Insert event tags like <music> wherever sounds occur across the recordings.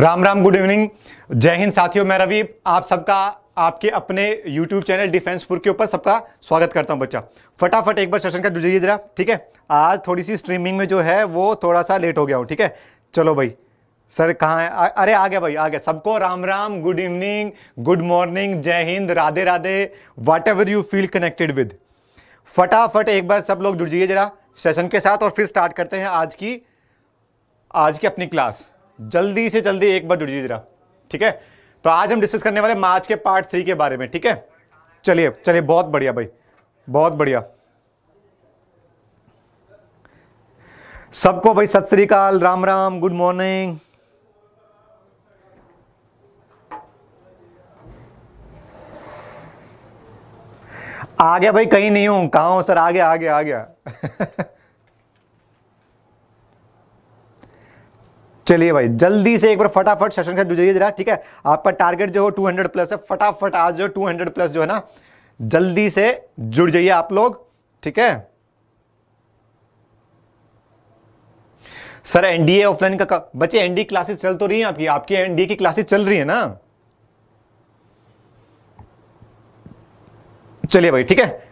Ram Ram good evening जय हिंद साथियों मैं रवि आप सबका आपके अपने YouTube चैनल डिफेंसपुर के ऊपर सबका स्वागत करता हूं बच्चा फटाफट एक बार सेशन का जुड़िए जरा ठीक है आज थोड़ी सी स्ट्रीमिंग में जो है वो थोड़ा सा लेट हो गया हूँ ठीक है चलो भाई सर कहाँ है आ, अरे आ गया भाई आ गया सबको Ram Ram good evening good morning जय Hind Radhe Radhe whatever you feel connected with फटाफट एक बार सब लोग जुड़ जाइए जरा सेशन के साथ और फिर स्टार्ट करते हैं आज की आज की अपनी क्लास जल्दी से जल्दी एक बार जुड़िए जरा ठीक है तो आज हम डिस्कस करने वाले मार्च के पार्ट थ्री के बारे में ठीक है चलिए चलिए बहुत बढ़िया भाई बहुत बढ़िया सबको भाई सत श्रीकाल राम राम गुड मॉर्निंग आ गया भाई कहीं नहीं हूं कहा सर आ गया आ गया आ गया <laughs> चलिए भाई जल्दी से एक बार फटाफट सेशन का जुड़िए जरा ठीक है आपका टारगेट जो हो 200 प्लस है फटाफट आज जो 200 प्लस जो है ना जल्दी से जुड़ जाइए आप लोग ठीक है सर एनडीए ऑफलाइन का, का बच्चे एनडी क्लासेस चल तो रही हैं आपकी आपकी एनडीए की क्लासेस चल रही है ना चलिए भाई ठीक है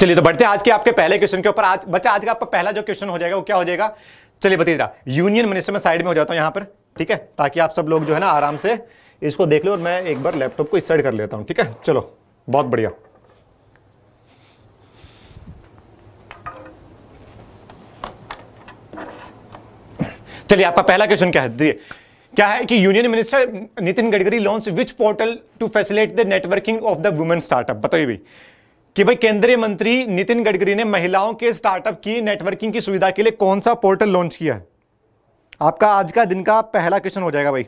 चलिए तो बढ़ते हैं आज के आपके पहले क्वेश्चन के ऊपर आज बच्चा आज का आपका पहला जो क्वेश्चन हो जाएगा वो क्या हो जाएगा चलिए भतीजा यूनियन मिनिस्टर में साइड में हो जाता हूँ यहाँ पर ठीक है ताकि आप सब लोग जो है ना आराम से इसको देख लो और मैं एक बार लैपटॉप को इस साइड कर लेता हूँ ठीक है चलो बहुत बढ़िया चलिए आपका पहला क्वेश्चन क्या है दिए क्या है कि union minister Nitin Gadkari launch which portal to facilitate the networking of the women startup बताइए भाई कि भाई केंद्रीय मंत्री नितिन गडकरी ने महिलाओं के स्टार्टअप की नेटवर्किंग की सुविधा के लिए कौन सा पोर्टल लॉन्च किया है आपका आज का दिन का पहला क्वेश्चन हो जाएगा भाई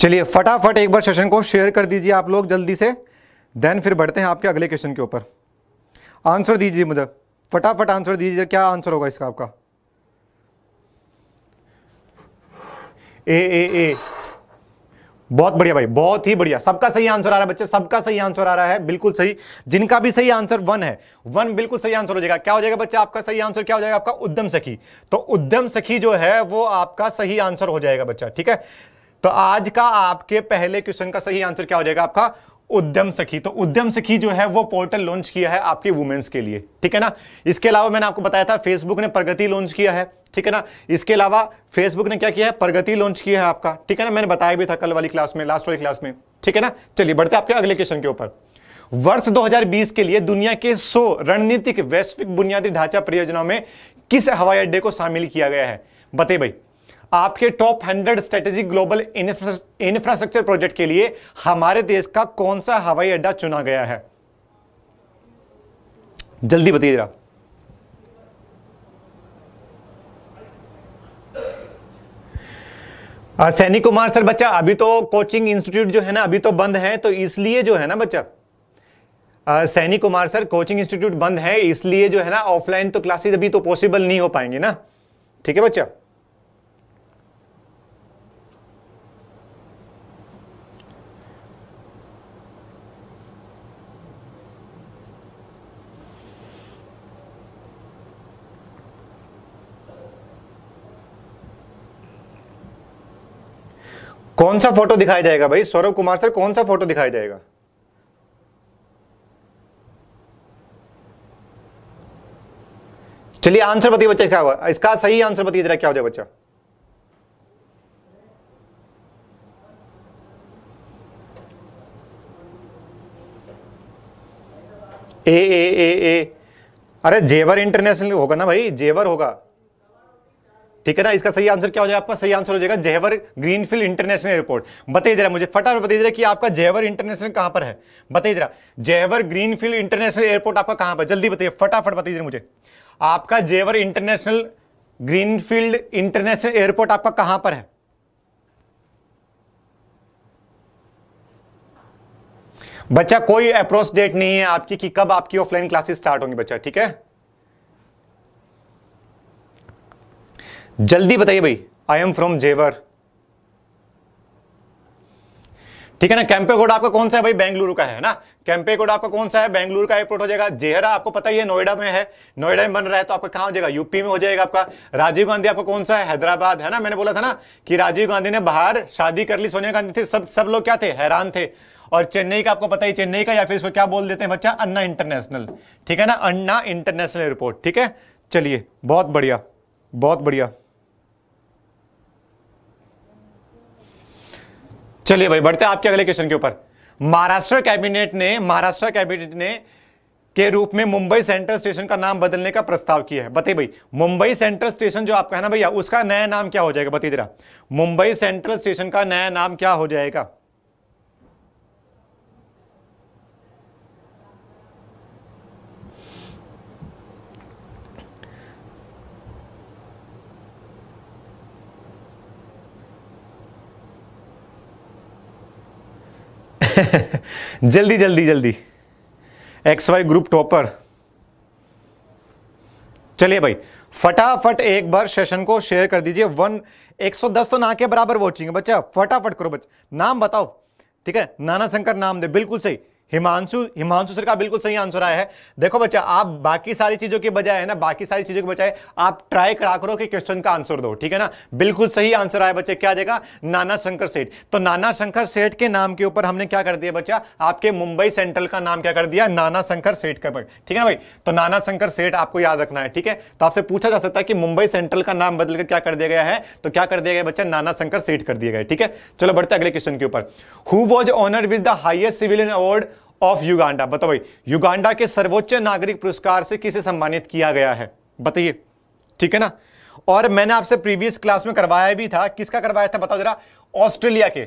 चलिए फटाफट एक बार सेशन को शेयर कर दीजिए आप लोग जल्दी से देन फिर बढ़ते हैं आपके अगले क्वेश्चन के ऊपर आंसर दीजिए मुझे फटाफट आंसर दीजिए क्या आंसर होगा इसका आपका ए ए ए बहुत बढ़िया भाई बहुत ही बढ़िया सबका सही आंसर आ रहा है बच्चे सबका सही आंसर आ रहा है बिल्कुल सही जिनका भी सही आंसर वन है वन बिल्कुल सही आंसर हो जाएगा क्या हो जाएगा बच्चे आपका सही आंसर क्या हो जाएगा आपका उद्यम सखी तो उद्यम सखी जो है वो आपका सही आंसर हो जाएगा बच्चा ठीक है तो आज का आपके पहले क्वेश्चन का सही आंसर क्या हो जाएगा आपका उद्यम सखी तो उद्यम सखी जो है वो पोर्टल लॉन्च किया है आपके वुमेन्स के लिए ठीक है ना इसके अलावा मैंने आपको बताया था फेसबुक ने प्रगति लॉन्च किया है ठीक है ना इसके अलावा फेसबुक ने क्या किया है प्रगति लॉन्च किया है आपका ठीक है ना मैंने बताया भी था कल वाली क्लास में लास्ट वाली क्लास में ठीक है ना चलिए बढ़ते आपके अगले क्वेश्चन के ऊपर वर्ष 2020 के लिए दुनिया के 100 रणनीतिक वैश्विक बुनियादी ढांचा परियोजनाओं में किस हवाई अड्डे को शामिल किया गया है बते भाई आपके top hundred strategic global infrastructure project के लिए हमारे देश का कौन सा हवाई अड्डा चुना गया है जल्दी बताइए जरा सैनी कुमार सर बच्चा अभी तो कोचिंग इंस्टीट्यूट जो है ना अभी तो बंद है तो इसलिए जो है ना बच्चा Saini Kumar sir coaching institute बंद है इसलिए जो है ना ऑफलाइन तो क्लासेस अभी तो पॉसिबल नहीं हो पाएंगे ना ठीक है बच्चा कौन सा फोटो दिखाया जाएगा भाई सौरभ कुमार सर कौन सा फोटो दिखाया जाएगा चलिए आंसर बताइए बच्चा इसका हुआ इसका सही आंसर बताइए जरा क्या हो जाए बच्चा ए ए ए ए अरे जेवर इंटरनेशनल होगा ना भाई जेवर होगा ठीक है ना इसका सही आंसर क्या हो जाएगा आपका सही आंसर हो जाएगा जयवर ग्रीनफील्ड इंटरनेशनल एयरपोर्ट बताइए जरा मुझे फटाफट बताइए जरा कि आपका जयवर इंटरनेशनल कहां पर है बताइए जरा जयवर ग्रीनफील्ड इंटरनेशनल एयरपोर्ट आपका कहां पर जल्दी बताइए फटाफट बताइए मुझे आपका Jewar international greenfield international airport आपका कहां पर है बच्चा कोई अप्रोच डेट नहीं है आपकी कि कब आपकी ऑफलाइन क्लासेस स्टार्ट होंगी बच्चा ठीक है जल्दी बताइए भाई आई एम फ्रॉम जेवर ठीक है ना कैंपे कोड आपका कौन सा है भाई बेंगलुरु का है ना कैंपे कोड आपका कौन सा है बेंगलुरु का एयरपोर्ट हो जाएगा जेहरा आपको पता ही है नोएडा में है नोएडा में बन रहा है तो आपका कहाँ हो जाएगा यूपी में हो जाएगा आपका राजीव गांधी आपका कौन सा है हैदराबाद है ना मैंने बोला था ना कि राजीव गांधी ने बाहर शादी कर ली सोनिया गांधी थी सब सब लोग क्या थे हैरान थे और चेन्नई का आपको पता ही चेन्नई का या फिर इसको क्या बोल देते हैं बच्चा अन्ना इंटरनेशनल ठीक है ना अन्ना इंटरनेशनल एयरपोर्ट ठीक है चलिए बहुत बढ़िया बहुत बढ़िया चलिए भाई बढ़ते हैं आपके अगले क्वेश्चन के ऊपर महाराष्ट्र कैबिनेट ने महाराष्ट्र कैबिनेट ने के रूप में मुंबई सेंट्रल स्टेशन का नाम बदलने का प्रस्ताव किया है बताइए भाई मुंबई सेंट्रल स्टेशन जो आपका है ना भैया उसका नया नाम क्या हो जाएगा बताइए जरा मुंबई सेंट्रल स्टेशन का नया नाम क्या हो जाएगा <laughs> जल्दी जल्दी जल्दी एक्स वाई ग्रुप टॉपर चलिए भाई फटाफट एक बार सेशन को शेयर कर दीजिए वन 110 तो ना के बराबर वॉचिंग है बच्चा फटाफट करो बच्चा नाम बताओ ठीक है नाना शंकर नाम दे बिल्कुल सही हिमांशु हिमांशु सर का बिल्कुल सही आंसर आया है देखो बच्चा आप बाकी सारी चीज़ों के बजाय है ना बाकी सारी चीज़ों के बजाय आप ट्राई करा करो कि क्वेश्चन का आंसर दो ठीक है ना बिल्कुल सही आंसर आया बच्चे क्या देगा नाना शंकर सेठ तो नाना शंकर सेठ के नाम के ऊपर हमने क्या कर दिया बच्चा आपके मुंबई सेंट्रल का नाम क्या कर दिया नाना शंकर सेठ का ठीक है ना भाई तो नाना शंकर सेठ आपको याद रखना है ठीक है तो आपसे पूछा जा सकता है कि मुंबई सेंट्रल का नाम बदलकर क्या कर दिया गया है तो क्या कर दिया गया बच्चा नाना शंकर सेठ कर दिया गया ठीक है चलो बढ़ते अगले क्वेश्चन के ऊपर who was honoured with the highest civilian award of Uganda बताओ भाई युगांडा के सर्वोच्च नागरिक पुरस्कार से किसे सम्मानित किया गया है बताइए ठीक है ना और मैंने आपसे प्रीवियस क्लास में करवाया भी था किसका करवाया था बताओ जरा ऑस्ट्रेलिया के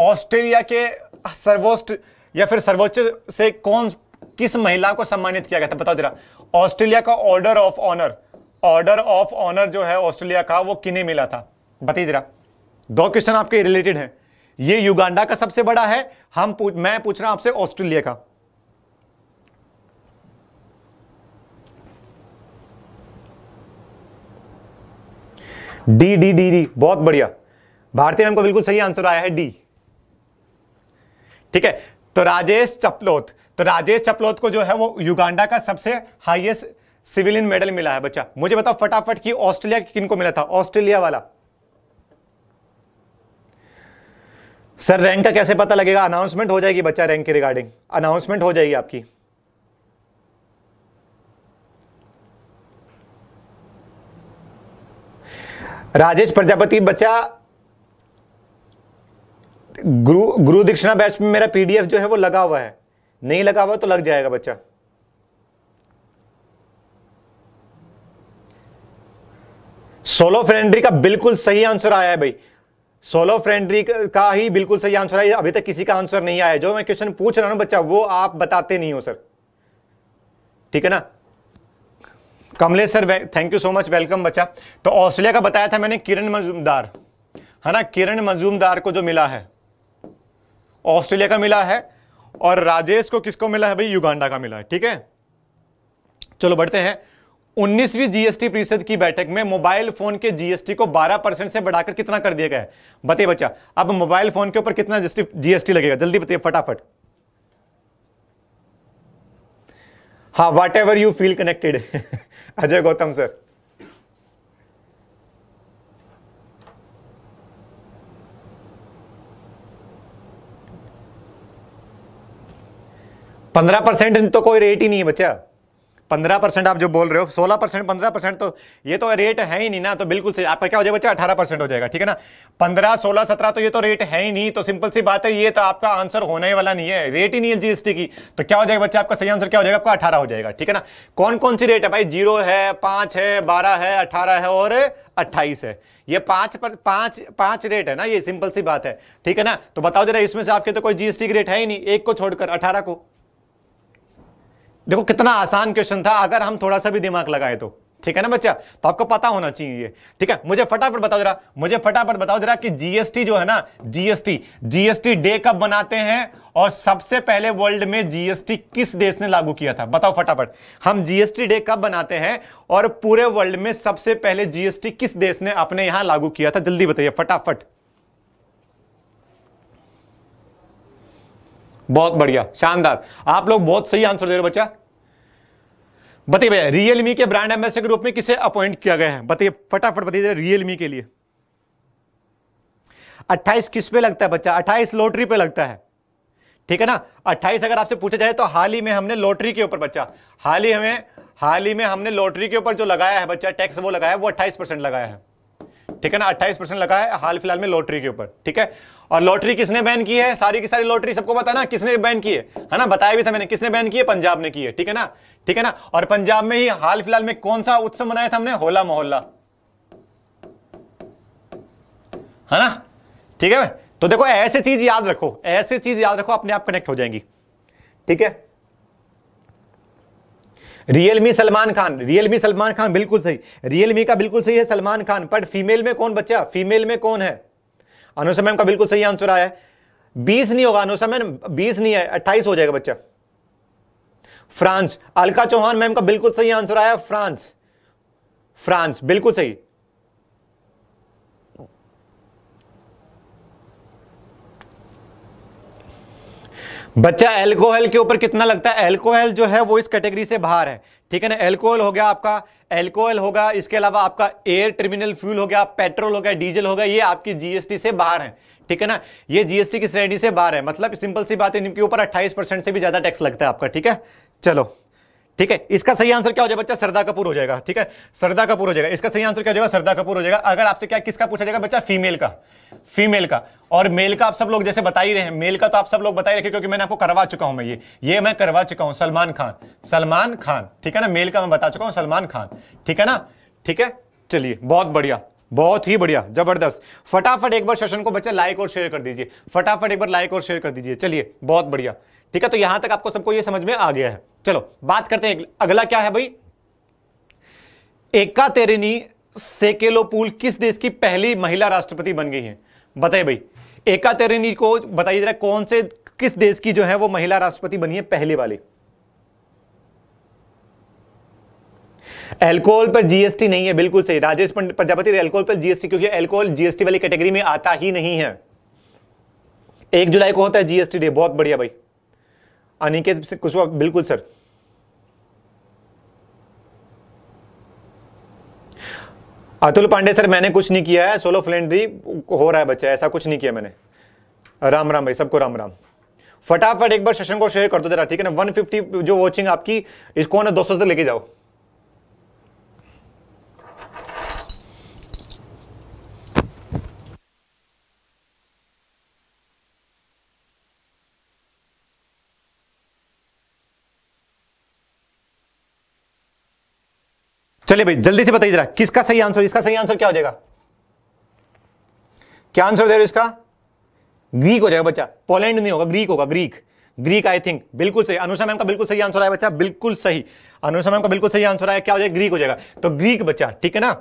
ऑस्ट्रेलिया के सर्वोच्च या फिर सर्वोच्च से कौन किस महिला को सम्मानित किया गया था बताओ जरा ऑस्ट्रेलिया का order of honour order of honour जो है ऑस्ट्रेलिया का वो किन्हें मिला था बताइए जरा दो क्वेश्चन आपके रिलेटेड हैं ये युगांडा का सबसे बड़ा है हम पूछ, मैं पूछ रहा हूं आपसे ऑस्ट्रेलिया का डी डी डी डी बहुत बढ़िया भारतीय हमको बिल्कुल सही आंसर आया है डी ठीक है तो राजेश चपलोत तो राजेश चपलोत को जो है वो युगांडा का सबसे हाईएस्ट सिविलियन मेडल मिला है बच्चा मुझे बताओ फटाफट कि ऑस्ट्रेलिया किनको मिला था ऑस्ट्रेलिया वाला सर रैंक का कैसे पता लगेगा अनाउंसमेंट हो जाएगी बच्चा रैंक की रिगार्डिंग अनाउंसमेंट हो जाएगी आपकी राजेश प्रजापति बच्चा गुरु गुरु दीक्षिणा बैच में मेरा पीडीएफ जो है वो लगा हुआ है नहीं लगा हुआ तो लग जाएगा बच्चा सोलो फ्रेंड्री का बिल्कुल सही आंसर आया है भाई सोलो फ्रेंडरी का ही बिल्कुल सही आंसर है अभी तक किसी का आंसर नहीं आया जो मैं क्वेश्चन पूछ रहा हूँ बच्चा वो आप बताते नहीं हो सर ठीक है ना Kamlesh sir thank you so much welcome बच्चा तो ऑस्ट्रेलिया का बताया था मैंने किरण मजूमदार है ना किरण मजूमदार को जो मिला है ऑस्ट्रेलिया का मिला है और राजेश को किसको मिला है भाई युगांडा का मिला है ठीक है चलो बढ़ते हैं उन्नीसवीं जीएसटी परिषद की बैठक में मोबाइल फोन के जीएसटी को 12 परसेंट से बढ़ाकर कितना कर दिया गया है बताइए बच्चा अब मोबाइल फोन के ऊपर कितना जीएसटी लगेगा जल्दी बताइए फटाफट हा whatever you feel connected Ajay Gautam sir पंद्रह परसेंट तो कोई रेट ही नहीं है बच्चा पंद्रह परसेंट आप जो बोल रहे हो सोलह परसेंट पंद्रह परसेंट तो ये तो रेट है ही नहीं ना तो बिल्कुल सही आपका क्या हो जाएगा बच्चा अठारह परसेंट हो जाएगा ठीक है ना पंद्रह सोलह सत्रह तो ये तो रेट है ही नहीं तो सिंपल सी बात है ये तो आपका आंसर होने वाला नहीं है रेट ही नहीं है जीएसटी की तो क्या हो जाएगा बच्चा आपका सही आंसर क्या हो जाएगा आपका अठारह हो जाएगा ठीक है ना कौन कौन सी रेट है भाई जीरो है पाँच है बारह है अठारह है और अट्ठाईस है ये पाँच पर पाँच पाँच रेट है ना ये सिंपल सी बात है ठीक है ना तो बताओ जरा इसमें से आपके तो कोई जीएसटी की रेट है ही नहीं एक को छोड़कर अठारह को देखो कितना आसान क्वेश्चन था अगर हम थोड़ा सा भी दिमाग लगाए तो ठीक है ना बच्चा तो आपको पता होना चाहिए ये ठीक है मुझे फटाफट बताओ जरा मुझे फटाफट बताओ जरा कि जीएसटी जो है ना जीएसटी जीएसटी डे कब बनाते हैं और सबसे पहले वर्ल्ड में जीएसटी किस देश ने लागू किया था बताओ फटाफट हम जीएसटी डे कब बनाते हैं और पूरे वर्ल्ड में सबसे पहले जीएसटी किस देश ने अपने यहां लागू किया था जल्दी बताइए फटाफट बहुत बढ़िया शानदार आप लोग बहुत सही आंसर दे रहे हो बच्चा बताइए भैया रियलमी के ब्रांड एम्बेसडर के रूप में किसे अपॉइंट किया गया है बताइए फटाफट बताइए रियलमी के लिए 28 किस पे लगता है बच्चा 28 लॉटरी पे लगता है ठीक है ना 28 अगर आपसे पूछा जाए तो हाल ही में हमने लॉटरी के ऊपर बच्चा हाल ही हमें हाल ही में हमने लॉटरी के ऊपर जो लगाया है बच्चा टैक्स वो लगाया है वो 28 परसेंट लगाया है ठीक है ना अट्ठाईस परसेंट लगा है हाल फिलहाल में लॉटरी के ऊपर ठीक है और लॉटरी किसने बैन की है सारी की सारी लॉटरी सबको पता ना किसने बैन की है है ना बताया भी था मैंने किसने बैन की है पंजाब ने की है ठीक है ना ठीक है ना और पंजाब में ही हाल फिलहाल में कौन सा उत्सव मनाया था हमने होला मोहल्ला है ना ठीक है तो देखो ऐसे चीज याद रखो ऐसे चीज याद रखो अपने आप कनेक्ट हो जाएंगी ठीक है रियलमी सलमान खान रियलमी सलमान खान बिल्कुल सही रियलमी का बिल्कुल सही है सलमान खान पर फीमेल में कौन बच्चा फीमेल में कौन है अनुसा मैम का बिल्कुल सही आंसर आया है बीस नहीं होगा अनुसा मैम बीस नहीं है अट्ठाईस हो जाएगा बच्चा फ्रांस अलका चौहान मैम का बिल्कुल सही आंसर आया फ्रांस फ्रांस बिल्कुल सही बच्चा एल्कोहल के ऊपर कितना लगता है एल्कोहल जो है वो इस कैटेगरी से बाहर है ठीक है ना एल्कोहल हो गया आपका एल्कोहल होगा इसके अलावा आपका एयर टर्मिनल फ्यूल हो गया पेट्रोल हो गया डीजल होगा ये आपकी जीएसटी से बाहर है ठीक है ना ये जीएसटी की श्रेणी से बाहर है मतलब सिंपल सी बात है इनके ऊपर अट्ठाईस परसेंट से भी ज्यादा टैक्स लगता है आपका ठीक है चलो ठीक है इसका सही आंसर क्या हो जाएगा बच्चा सरदा कपूर हो जाएगा ठीक है सरदा कपूर हो जाएगा इसका सही आंसर क्या हो जाएगा सरदा कपूर हो जाएगा अगर आपसे क्या किसका पूछा जाएगा बच्चा फीमेल का फीमेल का और मेल का आप सब लोग जैसे बता ही रहे हैं मेल का तो आप सब लोग बता ही रखे क्योंकि मैंने आपको करवा चुका हूं मैं ये ये मैं करवा चुका हूं सलमान खान सलमान खान ठीक है ना मेल का मैं बता चुका हूं सलमान खान ठीक है ना ठीक है चलिए बहुत बढ़िया बहुत ही बढ़िया जबरदस्त फटाफट एक बार सेशन को बच्चे लाइक और शेयर कर दीजिए फटाफट एक बार लाइक और शेयर कर दीजिए चलिए बहुत बढ़िया ठीक है तो यहां तक आपको सबको यह समझ में आ गया है चलो बात करते हैं अगला क्या है भाई एका तेरेनी किस देश की पहली महिला राष्ट्रपति बन गई है बताइए भाई एका तेरेनी को बताइए जरा कौन से किस देश की जो है वो महिला राष्ट्रपति बनी है पहले वाली एल्कोहल पर जीएसटी नहीं है बिल्कुल सही राजेश प्रजापति एल्कोहल पर जीएसटी क्योंकि एल्कोहल जीएसटी वाली कैटेगरी में आता ही नहीं है एक जुलाई को होता है जीएसटी डे बहुत बढ़िया भाई अनिकेत कुशवाहा बिल्कुल सर अतुल पांडे सर मैंने कुछ नहीं किया है सोलो फ्लेंड्री हो रहा है बच्चा ऐसा कुछ नहीं किया मैंने राम राम भाई सबको राम राम फटाफट एक बार सेशन को शेयर कर दो जरा ठीक है ना 150 जो वॉचिंग आपकी इसको ना 200 से लेके जाओ चलिए भाई जल्दी से बताइए जरा किसका सही आंसर इसका सही आंसर क्या हो जाएगा क्या आंसर दे रहे हो इसका ग्रीक हो जाएगा बच्चा पोलैंड नहीं होगा ग्रीक होगा ग्रीक ग्रीक आई थिंक बिल्कुल सही अनुषा मैम का बिल्कुल सही आंसर आया बच्चा बिल्कुल सही अनुषा मैम का बिल्कुल सही आंसर आया क्या हो जाएगा ग्रीक हो जाएगा तो ग्रीक बच्चा ठीक है ना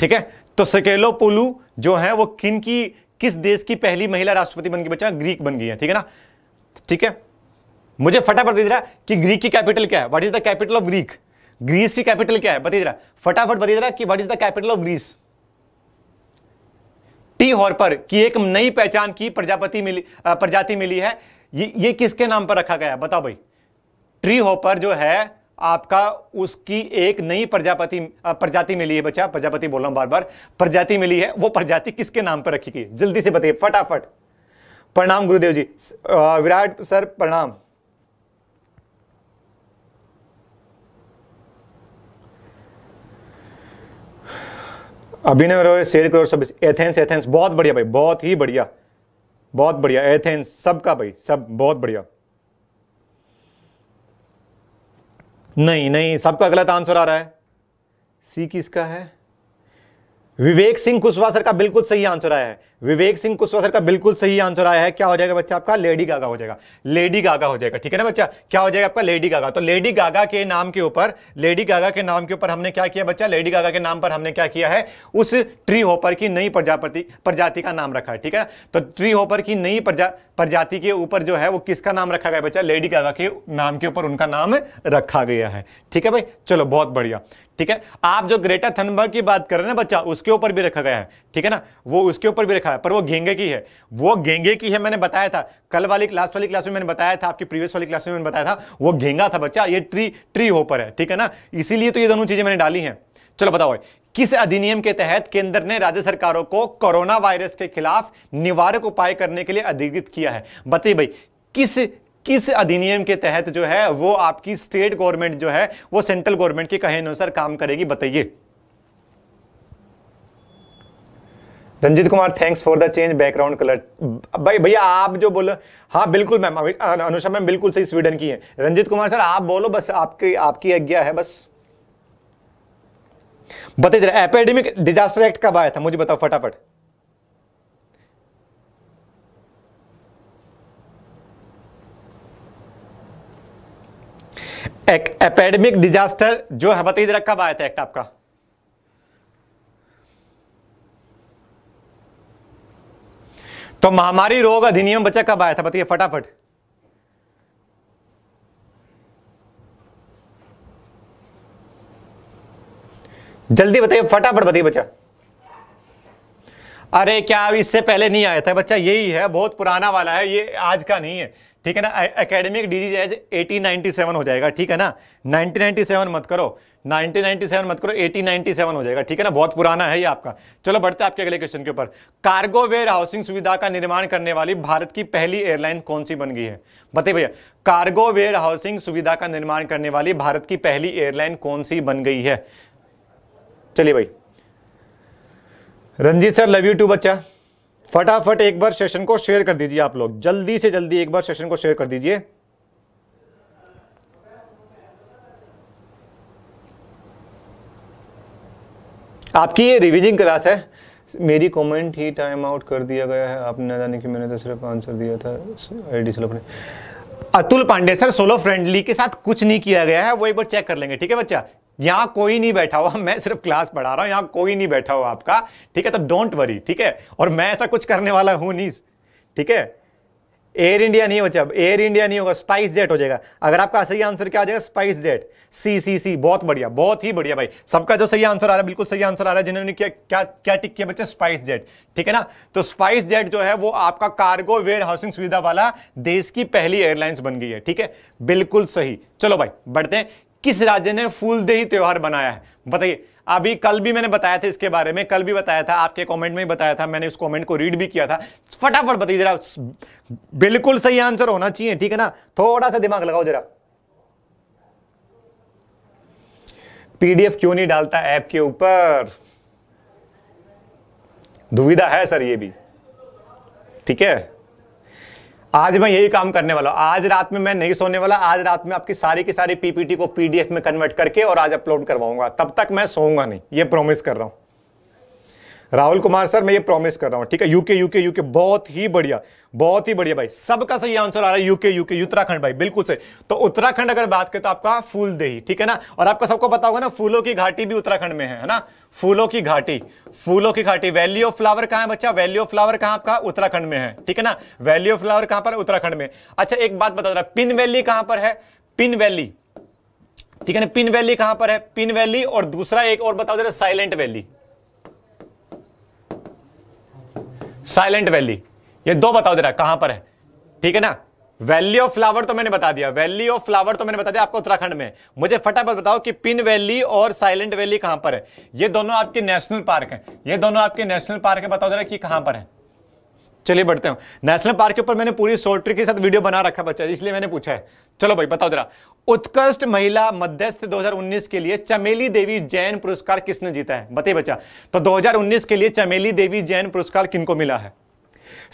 ठीक है तो पोलू जो है वो किन की किस देश की पहली महिला राष्ट्रपति बन गई बच्चा ग्रीक बन गई है ठीक है ना ठीक है मुझे फटाफट बता जरा कि ग्रीक की कैपिटल क्या है what is the capital of Greek Greece की कैपिटल क्या है बता जरा फटाफट बता जरा कि what is the capital of Greece टी हॉर्पर की एक नई पहचान की प्रजापति मिली प्रजाति मिली है ये ये किसके नाम पर रखा गया बताओ भाई ट्री हॉपर जो है आपका उसकी एक नई प्रजापति प्रजाति मिली है बच्चा प्रजापति बोल रहा हूं बार बार प्रजाति मिली है वो प्रजाति किसके नाम पर रखी गई जल्दी से बताइए फटाफट प्रणाम गुरुदेव जी विराट सर प्रणाम अभिनव रॉय शेर करोड़ सब एथेंस एथेंस बहुत बढ़िया भाई बहुत ही बढ़िया बहुत बढ़िया एथेंस सबका भाई सब बहुत बढ़िया नहीं नहीं सबका गलत आंसर आ रहा है सी किसका है विवेक सिंह कुशवाहा सर का बिल्कुल सही आंसर आया है विवेक सिंह कुशवा सर का बिल्कुल सही आंसर आया है क्या हो जाएगा बच्चा आपका लेडी गागा हो जाएगा लेडी गागा हो जाएगा ठीक है ना बच्चा क्या हो जाएगा आपका लेडी गागा तो लेडी गागा के नाम के ऊपर लेडी गागा के नाम के ऊपर हमने क्या किया बच्चा लेडी गागा के नाम पर हमने क्या किया है उस ट्री होपर की नई प्रजापति प्रजाति का नाम रखा है ठीक है तो ट्री होपर की नई प्रजा प्रजाति के ऊपर जो है वो किसका नाम रखा गया बच्चा लेडी गागा के नाम के ऊपर उनका नाम रखा गया है ठीक है भाई चलो बहुत बढ़िया ठीक है आप जो ग्रेटर थनबर्ग की बात कर रहे हैं ना बच्चा उसके ऊपर भी रखा गया है ठीक है ना वो उसके ऊपर भी रखा है पर वो घेंगे की है वो घेंगे की है मैंने बताया था कल वाली लास्ट वाली क्लास में मैंने बताया था आपकी प्रीवियस वाली क्लास में मैंने बताया था वो घेंगा था बच्चा ये ट्री ट्री होपर है ठीक है ना इसीलिए तो ये दोनों चीजें मैंने डाली हैं चलो बताओ किस अधिनियम के तहत केंद्र ने राज्य सरकारों को कोरोना वायरस के खिलाफ निवारक उपाय करने के लिए अधिकृत किया है बताइए भाई किस किस अधिनियम के तहत जो है वो आपकी स्टेट गवर्नमेंट जो है वो सेंट्रल गवर्नमेंट के कहे अनुसार काम करेगी बताइए Ranjit Kumar thanks for the change background colour भाई भैया आप जो बोलो हाँ बिल्कुल मैम अनुषा मैम बिल्कुल सही स्वीडन की है रंजीत कुमार सर आप बोलो बस आपकी आपकी आज्ञा है बस बताइए जरा एपेडेमिक डिजास्टर एक्ट कब आया था मुझे बताओ फटाफट एपेडेमिक डिजास्टर जो है बताइए जरा कब आया था एक्ट आपका तो महामारी रोग अधिनियम बच्चा कब आया था बताइए फटाफट जल्दी बताइए फटाफट बताइए बच्चा अरे क्या अब इससे पहले नहीं आया था बच्चा यही है बहुत पुराना वाला है ये आज का नहीं है ठीक है ना एकेडमिक डिजीज एज 1897 हो जाएगा ठीक है ना 1997 मत करो 1997 मत करो 1897 हो जाएगा ठीक है ना बहुत पुराना है ये आपका चलो बढ़ते आपके अगले क्वेश्चन के ऊपर कार्गो वेयर हाउसिंग सुविधा का निर्माण करने वाली भारत की पहली एयरलाइन कौन सी बन गई है बताइए भैया कार्गो वेयर हाउसिंग सुविधा का निर्माण करने वाली भारत की पहली एयरलाइन कौन सी बन गई है चलिए भाई Ranjit sir love you too बच्चा फटाफट एक बार सेशन को शेयर कर दीजिए आप लोग जल्दी से जल्दी एक बार सेशन को शेयर कर दीजिए आपकी ये रिविजिंग क्लास है मेरी कमेंट ही टाइम आउट कर दिया गया है आपने जाने कि मैंने तो सिर्फ आंसर दिया था आईडी स्लप ने Atul Pandey sir solo friendly के साथ कुछ नहीं किया गया है वो एक बार चेक कर लेंगे ठीक है बच्चा यहाँ कोई नहीं बैठा हुआ मैं सिर्फ क्लास पढ़ा रहा हूँ यहाँ कोई नहीं बैठा हुआ आपका ठीक है तो डोंट वरी ठीक है और मैं ऐसा कुछ करने वाला हूँ नहीं ठीक है एयर इंडिया नहीं हो जब एयर इंडिया नहीं होगा स्पाइस जेट हो जाएगा अगर आपका सही आंसर क्या आ जाएगा स्पाइस जेट सी सी सी बहुत बढ़िया बहुत ही बढ़िया भाई सबका जो सही आंसर आ रहा है बिल्कुल सही आंसर आ रहा है जिन्होंने क्या क्या क्या टिक किया बच्चे स्पाइस जेट ठीक है ना तो स्पाइस जेट जो है वो आपका कार्गो वेयर हाउसिंग सुविधा वाला देश की पहली एयरलाइंस बन गई है ठीक है बिल्कुल सही चलो भाई बढ़ते हैं किस राज्य ने फूलदेही त्यौहार बनाया है बताइए अभी कल भी मैंने बताया था इसके बारे में कल भी बताया था आपके कमेंट में ही बताया था मैंने उस कमेंट को रीड भी किया था फटाफट बताइए जरा बिल्कुल सही आंसर होना चाहिए ठीक है ना थोड़ा सा दिमाग लगाओ जरा पीडीएफ क्यों नहीं डालता ऐप के ऊपर दुविधा है सर ये भी ठीक है आज मैं यही काम करने वाला हूँ आज रात में मैं नहीं सोने वाला आज रात में आपकी सारी की सारी पीपीटी को पीडीएफ में कन्वर्ट करके और आज अपलोड करवाऊंगा तब तक मैं सोऊंगा नहीं ये प्रॉमिस कर रहा हूँ राहुल कुमार सर मैं ये प्रॉमिस कर रहा हूँ ठीक है यूके यूके यूके बहुत ही बढ़िया बहुत ही बढ़िया भाई सबका सही आंसर आ रहा है यूके यूके उत्तराखंड भाई बिल्कुल सही तो उत्तराखंड अगर बात करें तो आपका फूल देही ठीक है ना और आपका सबको पता होगा ना फूलों की घाटी भी उत्तराखंड में है ना फूलों की घाटी फूलों की घाटी वैली ऑफ फ्लावर कहाँ है बच्चा वैली ऑफ फ्लावर कहाँ आपका उत्तराखंड में है ठीक है ना वैली ऑफ फ्लावर कहाँ पर उत्तराखंड में अच्छा एक बात बता रहा पिन वैली कहाँ पर है पिन वैली ठीक है ना पिन वैली कहां पर है पिन वैली और दूसरा एक और बताओ जरा साइलेंट वैली साइलेंट वैली ये दो बताओ जरा कहां पर है ठीक है ना वैली ऑफ फ्लावर तो मैंने बता दिया वैली ऑफ फ्लावर तो मैंने बता दिया आपको उत्तराखंड में मुझे फटाफट बताओ कि पिन वैली और साइलेंट वैली कहां पर है ये दोनों आपके नेशनल पार्क हैं ये दोनों आपके नेशनल पार्क है बताओ जरा कि कहां पर है चलिए बढ़ते हैं नेशनल पार्क के ऊपर मैंने पूरी शॉर्ट के साथ वीडियो बना रखा बच्चा इसलिए मैंने पूछा है चलो भाई बताओ जरा उत्कृष्ट महिला मध्यस्थ 2019 के लिए चमेली देवी जैन पुरस्कार किसने जीता है बताइए बच्चा तो 2019 के लिए चमेली देवी जैन पुरस्कार किनको मिला है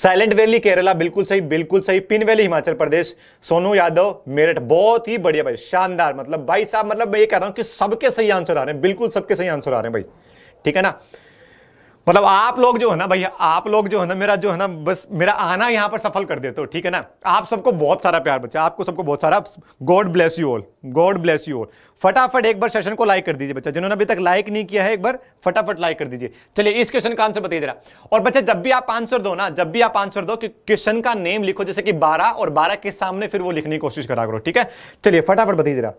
साइलेंट वैली केरला बिल्कुल सही बिल्कुल सही पिन वैली हिमाचल प्रदेश सोनू यादव मेरठ बहुत ही बढ़िया भाई शानदार मतलब भाई साहब मतलब मैं ये कह रहा हूं कि सबके सही आंसर आ रहे हैं बिल्कुल सबके सही आंसर आ रहे हैं भाई ठीक है ना मतलब आप लोग जो है ना भैया आप लोग जो है ना मेरा जो है ना बस मेरा आना यहाँ पर सफल कर देते हो ठीक है ना आप सबको बहुत सारा प्यार बच्चा आपको सबको बहुत सारा God bless you all God bless you all फटाफट एक बार सेशन को लाइक कर दीजिए बच्चा जिन्होंने अभी तक लाइक नहीं किया है एक बार फटाफट लाइक कर दीजिए चलिए इस क्वेश्चन का आंसर बताइए जरा और बच्चा जब भी आप आंसर दो ना जब भी आप आंसर दो कि क्वेश्चन का नेम लिखो जैसे कि बारह और बारह के सामने फिर वो लिखने की कोशिश करा करो ठीक है चलिए फटाफट बताइए जरा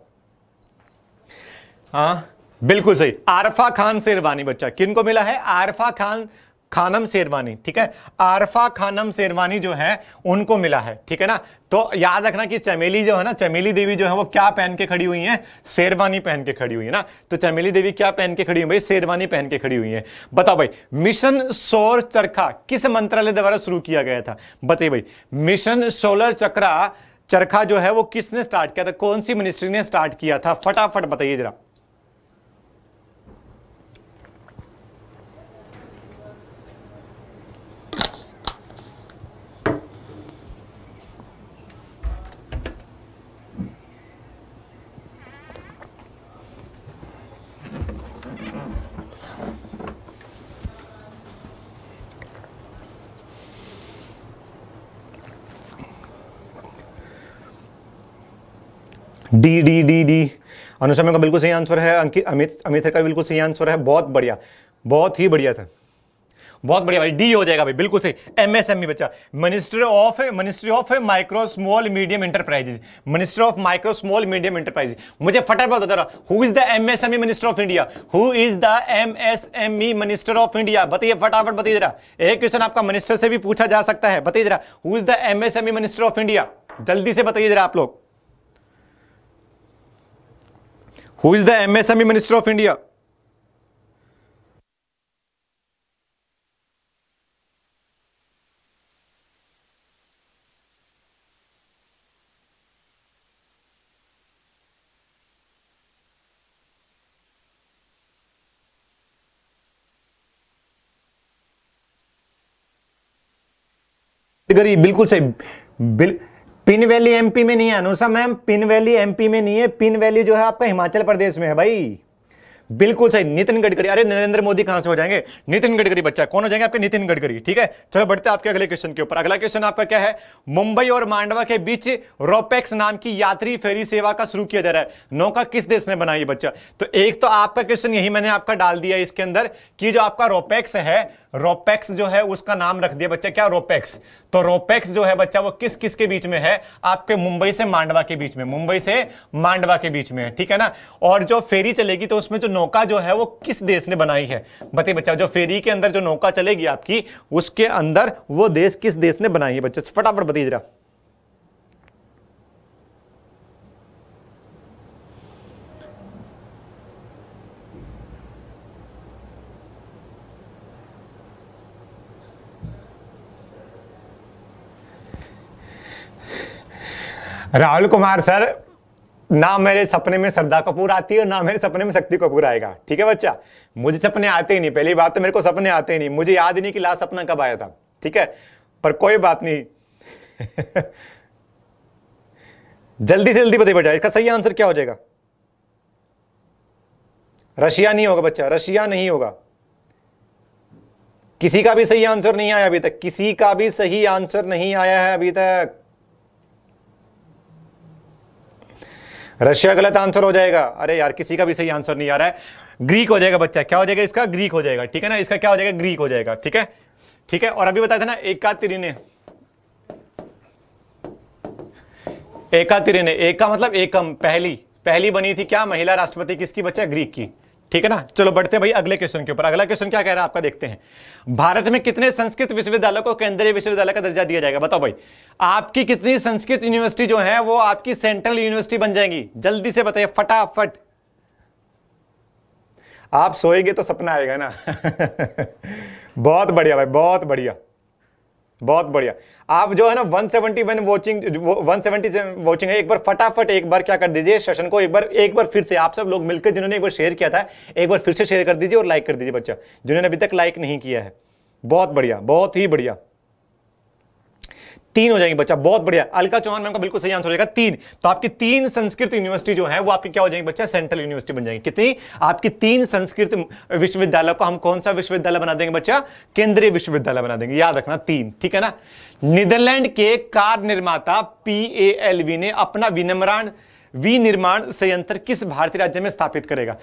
हाँ बिल्कुल सही आरफा खान शेरवानी बच्चा किनको मिला है आरफा खान खानम शेरवानी ठीक है आरफा खानम शेरवानी जो है उनको मिला है ठीक है ना तो याद रखना कि चमेली जो है ना चमेली देवी जो है वो क्या पहन के खड़ी हुई है शेरवानी पहन के खड़ी हुई है ना तो चमेली देवी क्या पहन के खड़ी हुई भाई शेरवानी पहन के खड़ी हुई है बताओ भाई मिशन सौर चरखा किस मंत्रालय द्वारा शुरू किया गया था बताइए भाई मिशन सोलर चक्रा चरखा जो है वो किसने स्टार्ट किया था कौन सी मिनिस्ट्री ने स्टार्ट किया था फटाफट बताइए जरा डी डी डी डी अनुसमय का बिल्कुल सही आंसर है अंकित अमित अमित का बिल्कुल सही आंसर है बहुत बढ़िया बहुत ही बढ़िया था बहुत बढ़िया भाई डी हो जाएगा भाई बिल्कुल सही एमएसएमई e बच्चा minister of ministry of micro small medium enterprises ministry of micro small medium enterprises मुझे फटाफट बता रहा हु is the MSME minister of India who is the MSME minister of India बताइए फटाफट बताइए जरा एक क्वेश्चन आपका मिनिस्टर से भी पूछा जा सकता है बताइए जरा who is the MSME minister of India जल्दी से बताइए जरा आप लोग who is the M M S E minister of India गरीब बिल्कुल सही बिल पिन वैली एमपी में नहीं है Anusha ma'am Pin Valley MP में नहीं है पिन वैली जो है आपका हिमाचल प्रदेश में है भाई बिल्कुल सही नितिन गडकरी अरे नरेंद्र मोदी कहां से हो जाएंगे नितिन गडकरी बच्चा कौन हो जाएंगे आपके नितिन गडकरी ठीक है चलो बढ़ते आपके अगले क्वेश्चन के ऊपर अगला क्वेश्चन आपका क्या है मुंबई और मांडवा के बीच रोपेक्स नाम की यात्री फेरी सेवा का शुरू किया जा रहा है नौका किस देश ने बनाई बच्चा तो एक तो आपका क्वेश्चन यही मैंने आपका डाल दिया इसके अंदर कि जो आपका रोपेक्स है रोपेक्स जो है उसका नाम रख दिया बच्चा क्या रोपेक्स तो रोपेक्स जो है बच्चा वो किस किस के बीच में है आपके मुंबई से मांडवा के बीच में मुंबई से मांडवा के बीच में है ठीक है ना और जो फेरी चलेगी तो उसमें जो नौका जो है वो किस देश ने बनाई है बताइए बच्चा जो फेरी के अंदर जो नौका चलेगी आपकी उसके अंदर वो देश किस देश ने बनाई है बच्चा फटाफट बताइए जरा राहुल कुमार सर ना मेरे सपने में श्रद्धा कपूर आती है और ना मेरे सपने में शक्ति कपूर आएगा ठीक है बच्चा मुझे सपने आते ही नहीं पहली बात तो मेरे को सपने आते ही नहीं मुझे याद नहीं कि लास्ट सपना कब आया था ठीक है पर कोई बात नहीं <laughs> जल्दी से जल्दी बताइए बेटा इसका सही आंसर क्या हो जाएगा रशिया नहीं होगा बच्चा रशिया नहीं होगा किसी का भी सही आंसर नहीं आया अभी तक किसी का भी सही आंसर नहीं आया है अभी तक रशिया गलत आंसर हो जाएगा अरे यार किसी का भी सही आंसर नहीं आ रहा है ग्रीक हो जाएगा बच्चा क्या हो जाएगा इसका ग्रीक हो जाएगा ठीक है ना इसका क्या हो जाएगा ग्रीक हो जाएगा ठीक है ठीक है और अभी बताया था ना एका तिरी ने एका तिरी ने एक का मतलब एकम पहली पहली बनी थी क्या महिला राष्ट्रपति किसकी बच्चा ग्रीक की ठीक है ना चलो बढ़ते हैं भाई अगले क्वेश्चन के ऊपर अगला क्वेश्चन क्या कह रहा है आपका देखते हैं भारत में कितने संस्कृत विश्वविद्यालय को केंद्रीय विश्वविद्यालय का दर्जा दिया जाएगा बताओ भाई आपकी कितनी संस्कृत यूनिवर्सिटी जो है वो आपकी सेंट्रल यूनिवर्सिटी बन जाएंगी जल्दी से बताइए फटाफट आप सोएंगे तो सपना आएगा ना <laughs> बहुत बढ़िया भाई बहुत बढ़िया बहुत बढ़िया आप जो है ना 171 वॉचिंग वन सेवेंटी वॉचिंग है एक बार फटाफट एक बार क्या कर दीजिए सेशन को एक बार एक बार फिर से आप सब लोग मिलकर जिन्होंने एक बार शेयर किया था एक बार फिर से शेयर कर दीजिए और लाइक कर दीजिए बच्चा जिन्होंने अभी तक लाइक नहीं किया है बहुत बढ़िया बहुत ही बढ़िया तीन हो जाएंगे बच्चा बहुत बढ़िया अलका चौहान मैम का बिल्कुल सही आंसर हो जाएगा तीन तो आपकी तीन संस्कृत यूनिवर्सिटी जो है वो आपकी क्या हो जाएगी बच्चा सेंट्रल यूनिवर्सिटी बन जाएगी कितनी आपकी तीन संस्कृत विश्वविद्यालय को हम कौन सा विश्वविद्यालय बना देंगे बच्चा केंद्रीय विश्वविद्यालय बना देंगे याद रखना तीन ठीक है ना नीदरलैंड के कार निर्माता पी ने अपना विनम्रांड विनिर्माण संयंत्र किस भारतीय राज्य में स्थापित करेगा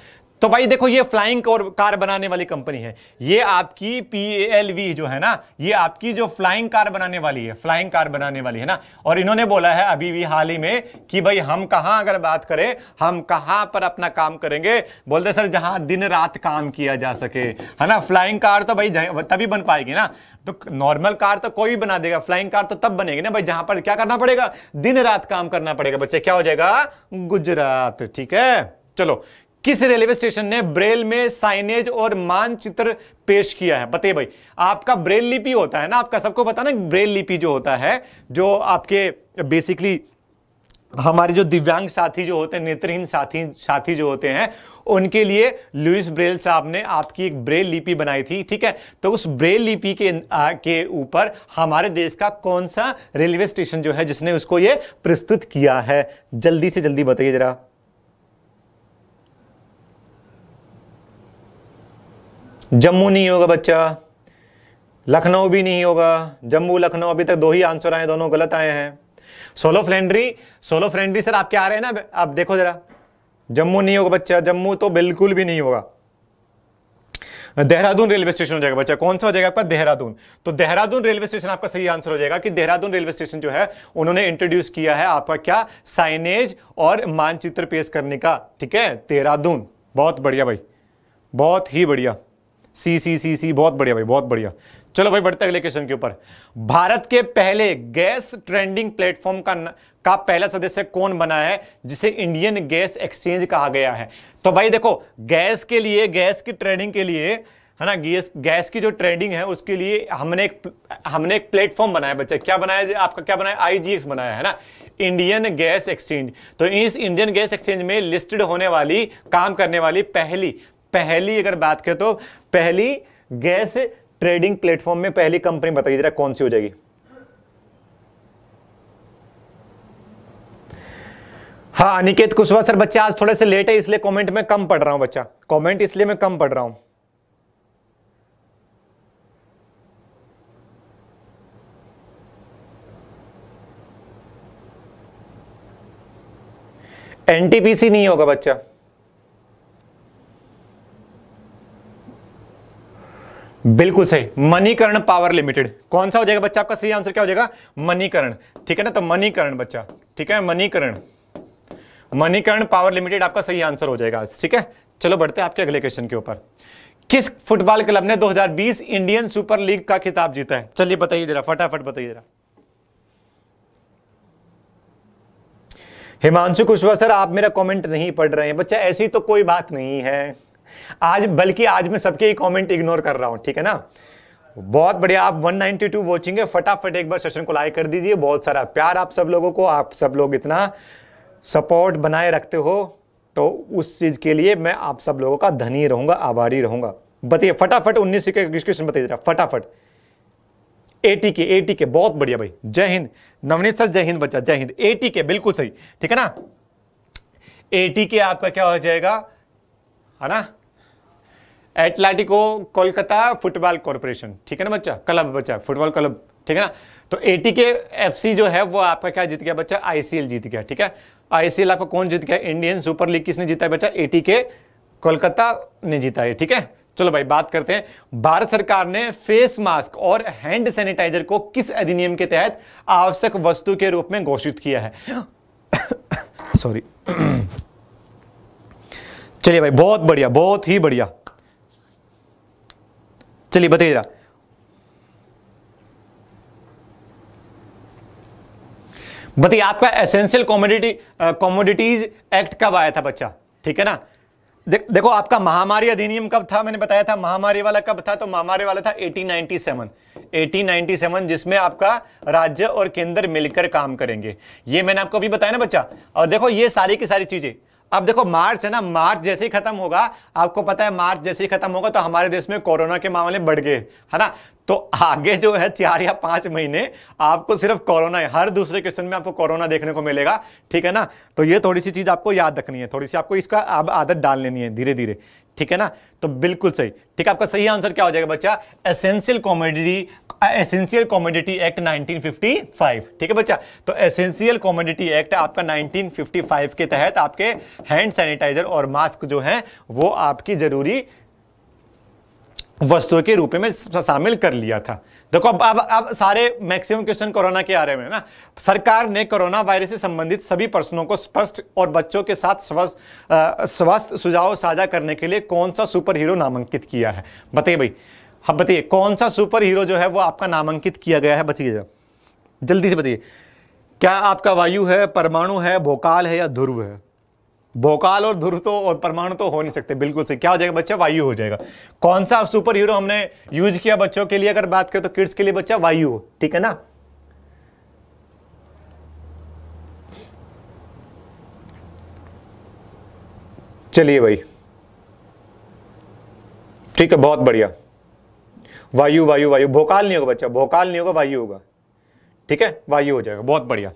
तो भाई देखो ये फ्लाइंग कार बनाने वाली कंपनी है ये आपकी पीएलवी जो है ना ये आपकी जो फ्लाइंग कार बनाने वाली है फ्लाइंग कार बनाने वाली है ना और इन्होंने बोला है अभी भी हाल ही में कि भाई हम कहां अगर बात करें हम कहां पर अपना काम करेंगे बोलते सर जहां दिन रात काम किया जा सके है ना फ्लाइंग कार तो भाई तभी बन पाएगी ना तो नॉर्मल कार तो कोई भी बना देगा फ्लाइंग कार तो तब बनेगी ना भाई जहां पर क्या करना पड़ेगा दिन रात काम करना पड़ेगा बच्चे क्या हो जाएगा गुजरात ठीक है चलो किस रेलवे स्टेशन ने ब्रेल में साइनेज और मानचित्र पेश किया है बताइए भाई आपका ब्रेल लिपि होता है ना आपका सबको पता ना ब्रेल लिपि जो होता है जो आपके बेसिकली हमारे जो दिव्यांग साथी जो होते हैं नेत्रहीन साथी साथी जो होते हैं उनके लिए लुइस ब्रेल साहब ने आपकी एक ब्रेल लिपि बनाई थी ठीक है तो उस ब्रेल लिपि के आ, के ऊपर हमारे देश का कौन सा रेलवे स्टेशन जो है जिसने उसको ये प्रस्तुत किया है जल्दी से जल्दी बताइए जरा जम्मू नहीं होगा बच्चा लखनऊ भी नहीं होगा जम्मू लखनऊ अभी तक दो ही आंसर आए दोनों गलत आए हैं सोलो फ्रेंडरी सोलो फ्रेंडरी सर आपके आ रहे हैं ना आप देखो जरा जम्मू नहीं होगा बच्चा जम्मू तो बिल्कुल भी नहीं होगा देहरादून रेलवे स्टेशन हो जाएगा बच्चा कौन सा हो जाएगा आपका देहरादून तो देहरादून रेलवे स्टेशन आपका सही आंसर हो जाएगा कि देहरादून रेलवे स्टेशन जो है उन्होंने इंट्रोड्यूस किया है आपका क्या साइनेज और मानचित्र पेश करने का ठीक है देहरादून बहुत बढ़िया भाई बहुत ही बढ़िया सी सी सी सी बहुत बढ़िया भाई बहुत बढ़िया चलो भाई बढ़ते अगले क्वेश्चन के ऊपर भारत के पहले गैस ट्रेंडिंग प्लेटफॉर्म का न, का पहला सदस्य कौन बना है जिसे इंडियन गैस एक्सचेंज कहा गया है तो भाई देखो गैस के लिए गैस की ट्रेडिंग के लिए है ना गैस गैस की जो ट्रेडिंग है उसके लिए हमने एक हमने एक प्लेटफॉर्म बनाया बच्चे क्या बनाया आपका क्या बनाया आईजीएक्स बनाया है ना इंडियन गैस एक्सचेंज तो इस इंडियन गैस एक्सचेंज में लिस्टेड होने वाली काम करने वाली पहली पहली अगर बात करें तो पहली गैस ट्रेडिंग प्लेटफॉर्म में पहली कंपनी बताइए जरा कौन सी हो जाएगी हाँ अनिकेत कुशवाहा सर बच्चा आज थोड़े से लेट है इसलिए कमेंट में कम पढ़ रहा हूं बच्चा कमेंट इसलिए मैं कम पढ़ रहा हूं एनटीपीसी नहीं होगा बच्चा बिल्कुल सही मनीकरण पावर लिमिटेड कौन सा हो जाएगा बच्चा आपका सही आंसर क्या हो जाएगा मनीकरण ठीक है ना तो मनीकरण बच्चा ठीक है मनीकरण मनीकरण पावर लिमिटेड आपका सही आंसर हो जाएगा ठीक है चलो बढ़ते हैं आपके अगले क्वेश्चन के ऊपर किस फुटबॉल क्लब ने 2020 इंडियन सुपर लीग का खिताब जीता है चलिए बताइए जरा फटाफट बताइए जरा हिमांशु कुशवाहा सर आप मेरा कमेंट नहीं पढ़ रहे हैं बच्चा ऐसी तो कोई बात नहीं है आज बल्कि आज मैं सबके ही कमेंट इग्नोर कर रहा हूँ ठीक है ना बहुत बढ़िया आप 192 नाइनटी टू वॉचिंग है फटाफट एक बार सेशन को लाइक कर दीजिए बहुत सारा प्यार आप सब लोगों को आप सब लोग इतना सपोर्ट बनाए रखते हो तो उस चीज़ के लिए मैं आप सब लोगों का धनी रहूँगा आभारी रहूँगा बताइए फटाफट उन्नीस के क्वेश्चन बताइए जरा फटाफट एटी के एटी के बहुत बढ़िया भाई जय हिंद नवनीत सर जय हिंद बच्चा जय हिंद एटी के बिल्कुल सही ठीक है ना एटी के आपका क्या हो जाएगा है ना एटलाटिको कोलकाता फुटबॉल कॉरपोरेशन ठीक है ना बच्चा क्लब बच्चा फुटबॉल क्लब ठीक है ना तो टी के एफ जो है वो आपका क्या जीत गया बच्चा आईसीएल जीत गया ठीक है आईसीएल आपका कौन जीत गया इंडियन सुपर लीग किसने जीता है बच्चा टी के कोलकाता ने जीता है ठीक है चलो भाई बात करते हैं भारत सरकार ने फेस मास्क और हैंड सैनिटाइजर को किस अधिनियम के तहत आवश्यक वस्तु के रूप में घोषित किया है <coughs> सॉरी <coughs> चलिए भाई बहुत बढ़िया बहुत ही बढ़िया चलिए बताइए जरा बताइए आपका एसेंशियल कॉमोडिटी कॉमोडिटीज एक्ट कब आया था बच्चा ठीक है ना दे, देखो आपका महामारी अधिनियम कब था मैंने बताया था महामारी वाला कब था तो महामारी वाला था 1897 1897 जिसमें आपका राज्य और केंद्र मिलकर काम करेंगे ये मैंने आपको अभी बताया ना बच्चा और देखो ये सारी की सारी चीजें अब देखो मार्च है ना मार्च जैसे ही खत्म होगा आपको पता है मार्च जैसे ही खत्म होगा तो हमारे देश में कोरोना के मामले बढ़ गए है ना तो आगे जो है चार या पांच महीने आपको सिर्फ कोरोना है हर दूसरे क्वेश्चन में आपको कोरोना देखने को मिलेगा ठीक है ना तो ये थोड़ी सी चीज आपको याद रखनी है थोड़ी सी आपको इसका अब आदत डाल लेनी है धीरे धीरे ठीक है ना तो बिल्कुल सही ठीक है आपका सही आंसर क्या हो जाएगा बच्चा essential commodity essential commodity act 1955 ठीक है बच्चा तो एसेंशियल कॉमोडिटी एक्ट आपका 1955 के तहत आपके हैंड सैनिटाइजर और मास्क जो हैं वो आपकी जरूरी वस्तुओं के रूप में शामिल कर लिया था देखो अब अब अब सारे मैक्सिमम क्वेश्चन कोरोना के आ रहे हैं ना सरकार ने कोरोना वायरस से संबंधित सभी प्रश्नों को स्पष्ट और बच्चों के साथ स्वस्थ स्वस्थ सुझाव साझा करने के लिए कौन सा सुपर हीरो नामांकित किया है बताइए भाई अब बताइए कौन सा सुपर हीरो जो है वो आपका नामांकित किया गया है बचिए जल्दी से बताइए क्या आपका वायु है परमाणु है भोकाल है या ध्रुव है भोकाल और ध्रुव तो और परमाणु तो हो नहीं सकते बिल्कुल सही क्या हो जाएगा बच्चा वायु हो जाएगा कौन सा सुपर हीरो हमने यूज किया बच्चों के लिए अगर बात करें तो किड्स के लिए बच्चा वायु हो ठीक है ना चलिए भाई ठीक है बहुत बढ़िया वायु वायु वायु भोकाल नहीं होगा बच्चा भोकाल नहीं होगा वायु होगा ठीक है वायु हो जाएगा बहुत बढ़िया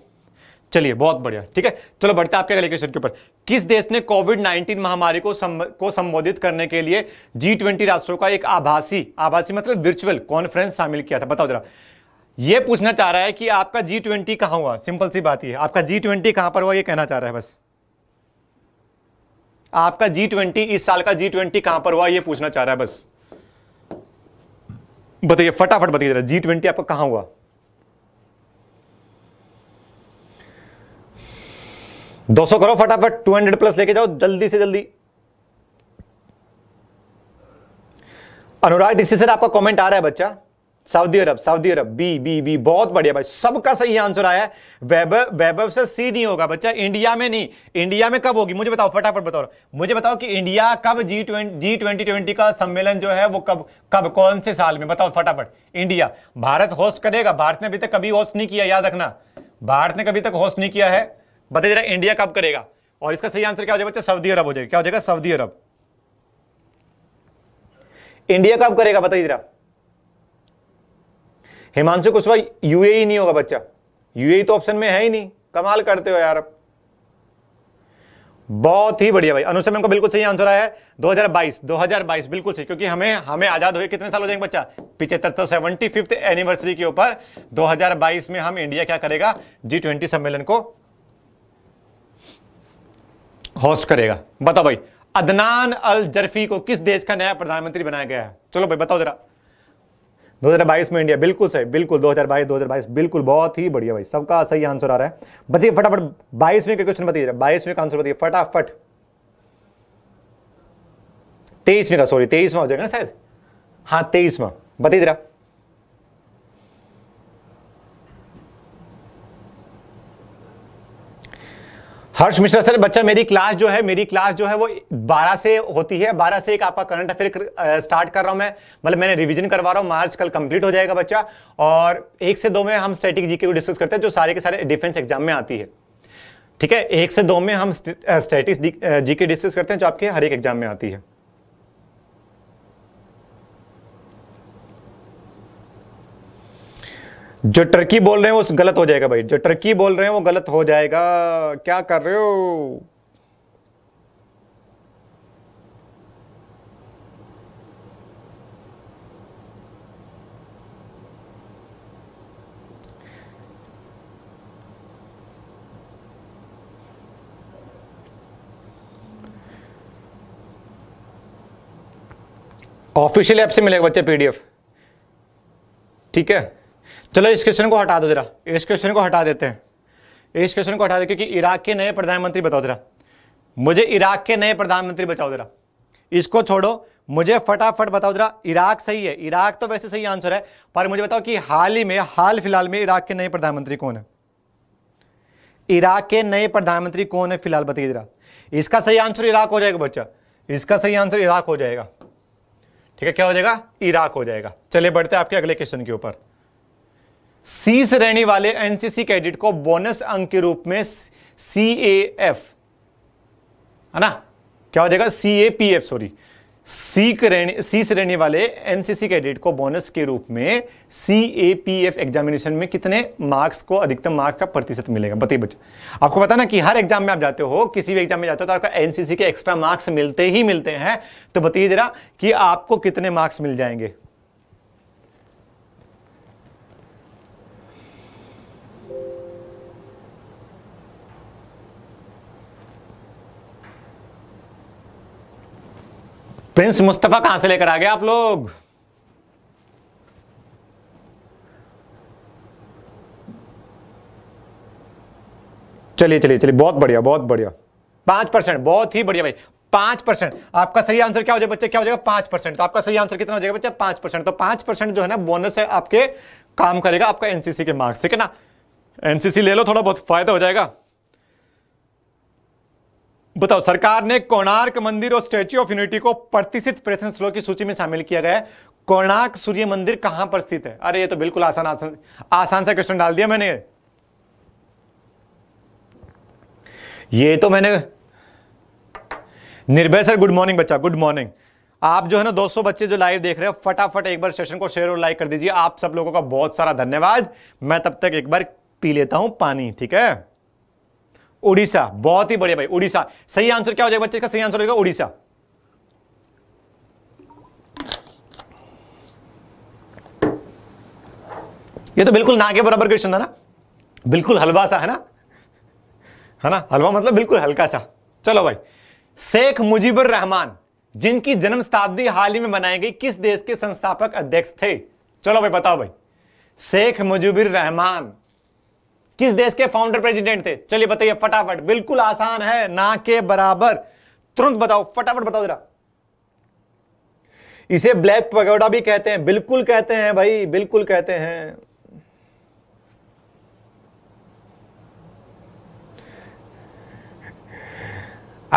चलिए बहुत बढ़िया ठीक है चलो बढ़ते आपके अगले क्वेश्चन के ऊपर किस देश ने कोविड 19 महामारी को सम, को संबोधित करने के लिए जी ट्वेंटी राष्ट्रों का एक आभासी आभासी मतलब वर्चुअल कॉन्फ्रेंस शामिल किया था बताओ जरा ये पूछना चाह रहा है कि आपका जी ट्वेंटी कहाँ हुआ सिंपल सी बात ही है आपका जी ट्वेंटी कहाँ पर हुआ ये कहना चाह रहा है बस आपका जी ट्वेंटी इस साल का जी ट्वेंटी कहाँ पर हुआ ये पूछना चाह रहा है बस बताइए फटाफट बताइए जरा जी ट्वेंटी आपका कहाँ हुआ 200 करो फटाफट 200 प्लस लेके जाओ जल्दी से जल्दी अनुराग दीक्षित सर आपका कमेंट आ रहा है बच्चा Saudi Arab Saudi Arab B B B बहुत बढ़िया भाई सबका सही आंसर आया है वैभव वैभव से सी नहीं होगा बच्चा इंडिया में नहीं इंडिया में कब होगी मुझे बताओ फटाफट बताओ मुझे बताओ कि इंडिया कब G twenty G twenty twenty का सम्मेलन जो है वो कब कब कौन से साल में बताओ फटाफट इंडिया भारत होस्ट करेगा भारत ने अभी तक कभी होस्ट नहीं किया याद रखना भारत ने कभी तक होस्ट नहीं किया है बताइए जरा इंडिया कब करेगा और इसका सही आंसर क्या हो जाएगा बच्चा सऊदी अरब हो जाएगा क्या हो जाएगा सऊदी अरब इंडिया कब करेगा बताइए जरा हिमांशु कुशवाहा यूएई e नहीं होगा बच्चा यूएई e तो ऑप्शन में है ही नहीं कमाल करते हो यार बहुत ही बढ़िया भाई अनुसम को बिल्कुल सही आंसर आया है 2022 2022 बिल्कुल सही क्योंकि हमें हमें आजाद हुए कितने साल हो जाएंगे बच्चा पिछहत्तर तो सेवेंटी फिफ्थ एनिवर्सरी के ऊपर 2022 में हम इंडिया क्या करेगा जी ट्वेंटी सम्मेलन को होस्ट करेगा बताओ भाई अदनान अल जरफी को किस देश का नया प्रधानमंत्री बनाया गया है चलो भाई बताओ जरा 2022 में इंडिया बिल्कुल सही बिल्कुल 2022 2022 बिल्कुल बहुत ही बढ़िया भाई सबका सही आंसर आ रहा है बताइए फटाफट बाईसवें का क्वेश्चन बताइए बाईसवें का आंसर बताइए फटाफट तेईसवें का सॉरी तेईसवा हो जाएगा ना शायद हाँ तेईसवा बताइए जरा हर्ष मिश्रा सर बच्चा मेरी क्लास जो है मेरी क्लास जो है वो 12 से होती है 12 से एक आपका करंट अफेयर स्टार्ट कर रहा हूँ मैं मतलब मैंने रिवीजन करवा रहा हूँ मार्च कल कंप्लीट हो जाएगा बच्चा और एक से दो में हम स्टैटिक जीके को डिस्कस करते हैं जो सारे के सारे डिफेंस एग्जाम में आती है ठीक है एक से दो में हम स्टैटिक्स जी के डिस्कस करते हैं जो आपके हर एक एग्जाम में आती है जो टर्की बोल रहे हैं वो गलत हो जाएगा भाई जो टर्की बोल रहे हैं वो गलत हो जाएगा क्या कर रहे हो ऑफिशियल ऐप से मिलेगा बच्चे पीडीएफ ठीक है चलो इस क्वेश्चन को हटा दो जरा इस क्वेश्चन को हटा देते हैं इस क्वेश्चन को हटा दे क्योंकि इराक के नए प्रधानमंत्री बताओ जरा मुझे इराक के नए प्रधानमंत्री बताओ जरा इसको छोड़ो मुझे फटाफट बताओ जरा इराक सही है इराक तो वैसे सही आंसर है पर मुझे बताओ कि हाल ही में हाल फिलहाल में इराक के नए प्रधानमंत्री कौन है इराक के नए प्रधानमंत्री कौन है फिलहाल बताइए जरा इसका सही आंसर इराक हो जाएगा बच्चा इसका सही आंसर इराक हो जाएगा ठीक है क्या हो जाएगा इराक हो जाएगा चलिए बढ़ते हैं आपके अगले क्वेश्चन के ऊपर सी श्रेणी वाले एनसीसी कैडेट को बोनस अंक के रूप में सी ए एफ है ना क्या हो जाएगा C A P F sorry C श्रेणी सी श्रेणी वाले एनसीसी कैडेट को बोनस के रूप में C A P F examination में कितने मार्क्स को अधिकतम मार्क्स का प्रतिशत मिलेगा बताइए बच्चे आपको पता ना कि हर एग्जाम में आप जाते हो किसी भी एग्जाम में जाते हो तो आपका एनसीसी के एक्स्ट्रा मार्क्स मिलते ही मिलते हैं तो बताइए जरा कि आपको कितने मार्क्स मिल जाएंगे प्रिंस मुस्तफ़ा कहां से लेकर आ गए आप लोग चलिए चलिए चलिए बहुत बढ़िया बहुत बढ़िया पांच परसेंट बहुत ही बढ़िया भाई पांच परसेंट आपका सही आंसर क्या हो जाएगा बच्चे क्या हो जाएगा पांच परसेंट तो आपका सही आंसर कितना हो जाएगा बच्चा पांच परसेंट तो पांच परसेंट जो है ना बोनस है आपके काम करेगा आपका एनसीसी के मार्क्स ठीक है ना एनसीसी ले लो थोड़ा बहुत फायदा हो जाएगा बताओ सरकार ने कोणार्क मंदिर और स्टैच्यू ऑफ यूनिटी को प्रतिष्ठित पर्यटन स्थलों की सूची में शामिल किया गया है कोणार्क सूर्य मंदिर कहां पर स्थित है अरे ये तो बिल्कुल आसान आसान आसान सा क्वेश्चन डाल दिया मैंने ये तो मैंने निर्भय सर गुड मॉर्निंग बच्चा गुड मॉर्निंग आप जो है ना 200 बच्चे जो लाइव देख रहे हो फटाफट एक बार सेशन को शेयर और लाइक कर दीजिए आप सब लोगों का बहुत सारा धन्यवाद मैं तब तक एक बार पी लेता हूं पानी ठीक है उड़ीसा बहुत ही बढ़िया भाई उड़ीसा सही आंसर क्या हो जाएगा बच्चे इसका सही आंसर होगा उड़ीसा ये तो बिल्कुल ना के बराबर क्वेश्चन था ना बिल्कुल हलवा सा है ना है ना हलवा मतलब बिल्कुल हल्का सा चलो भाई शेख मुजीबुर रहमान जिनकी जन्म शताब्दी हाल ही में मनाई गई किस देश के संस्थापक अध्यक्ष थे चलो भाई बताओ भाई शेख मुजीबुर रहमान किस देश के फाउंडर प्रेसिडेंट थे चलिए बताइए फटाफट बिल्कुल आसान है ना के बराबर तुरंत बताओ फटाफट बताओ जरा इसे ब्लैक पगोडा भी कहते हैं बिल्कुल कहते हैं भाई बिल्कुल कहते हैं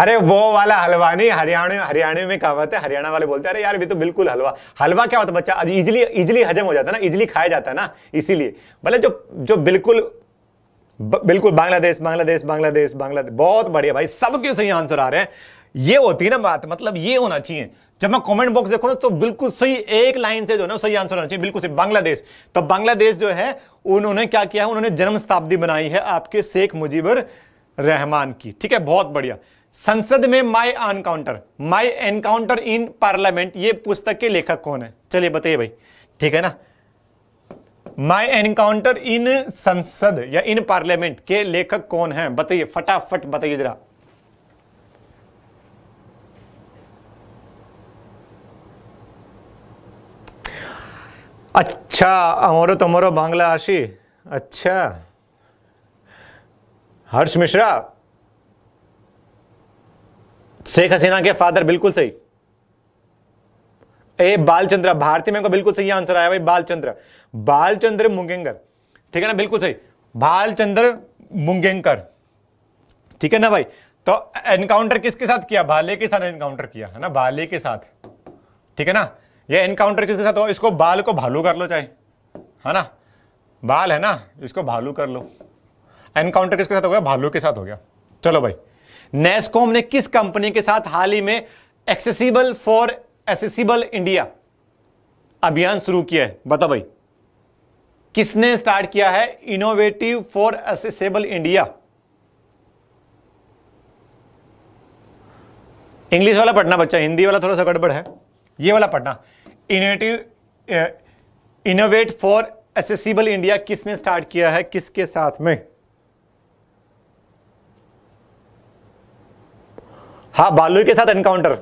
अरे वो वाला हलवा नहीं हरियाणा हरियाणा में कहावत है हरियाणा वाले बोलते हैं अरे यार भी तो बिल्कुल हलवा हलवा क्या होता है बच्चा इजली इजली हजम हो जाता है ना इजली खाया जाता है ना इसीलिए भले जो जो बिल्कुल बिल्कुल बांग्लादेश बांग्लादेश बांग्लादेश बांग्लादेश बहुत बढ़िया भाई सबके सही आंसर आ रहे हैं ये होती है ना बात मतलब ये होना चाहिए जब मैं कमेंट बॉक्स देखो ना तो बिल्कुल सही एक लाइन से जो ना सही आंसर होना चाहिए बिल्कुल सही बांग्लादेश तो बांग्लादेश जो है उन्होंने क्या किया उन्होंने जन्म शताब्दी बनाई है आपके शेख मुजीबर रहमान की ठीक है बहुत बढ़िया संसद में my encounter my encounter in parliament ये पुस्तक के लेखक कौन है चलिए बताइए भाई ठीक है ना माई एनकाउंटर इन संसद या इन पार्लियामेंट के लेखक कौन है बताइए फटाफट बताइए जरा अच्छा हमारो बांग्ला आशी अच्छा हर्ष मिश्रा शेख हसीना के फादर बिल्कुल सही ए बालचंद्र भारती में बिल्कुल सही आंसर आया भाई बालचंद्र बालचंद्र मुंगेंगर ठीक है ना बिल्कुल सही बालचंद्र मुंगेंकर ठीक है ना भाई तो एनकाउंटर किसके साथ किया भाले के साथ एनकाउंटर किया है ना भाले के साथ ठीक है ना ये एनकाउंटर किसके साथ हो इसको बाल को भालू कर लो चाहे है ना बाल है ना इसको भालू कर लो एनकाउंटर किसके साथ हो गया भालू के साथ हो गया चलो भाई नेस्कॉम ने किस कंपनी के साथ हाल ही में एक्सेसिबल फॉर एसेसिबल इंडिया अभियान शुरू किया है बता भाई किसने स्टार्ट किया है innovative for accessible India English वाला पढ़ना बच्चा हिंदी वाला थोड़ा सा गड़बड़ है ये वाला पढ़ना innovative innovate for accessible India किसने स्टार्ट किया है किसके साथ में हाँ बालू के साथ एनकाउंटर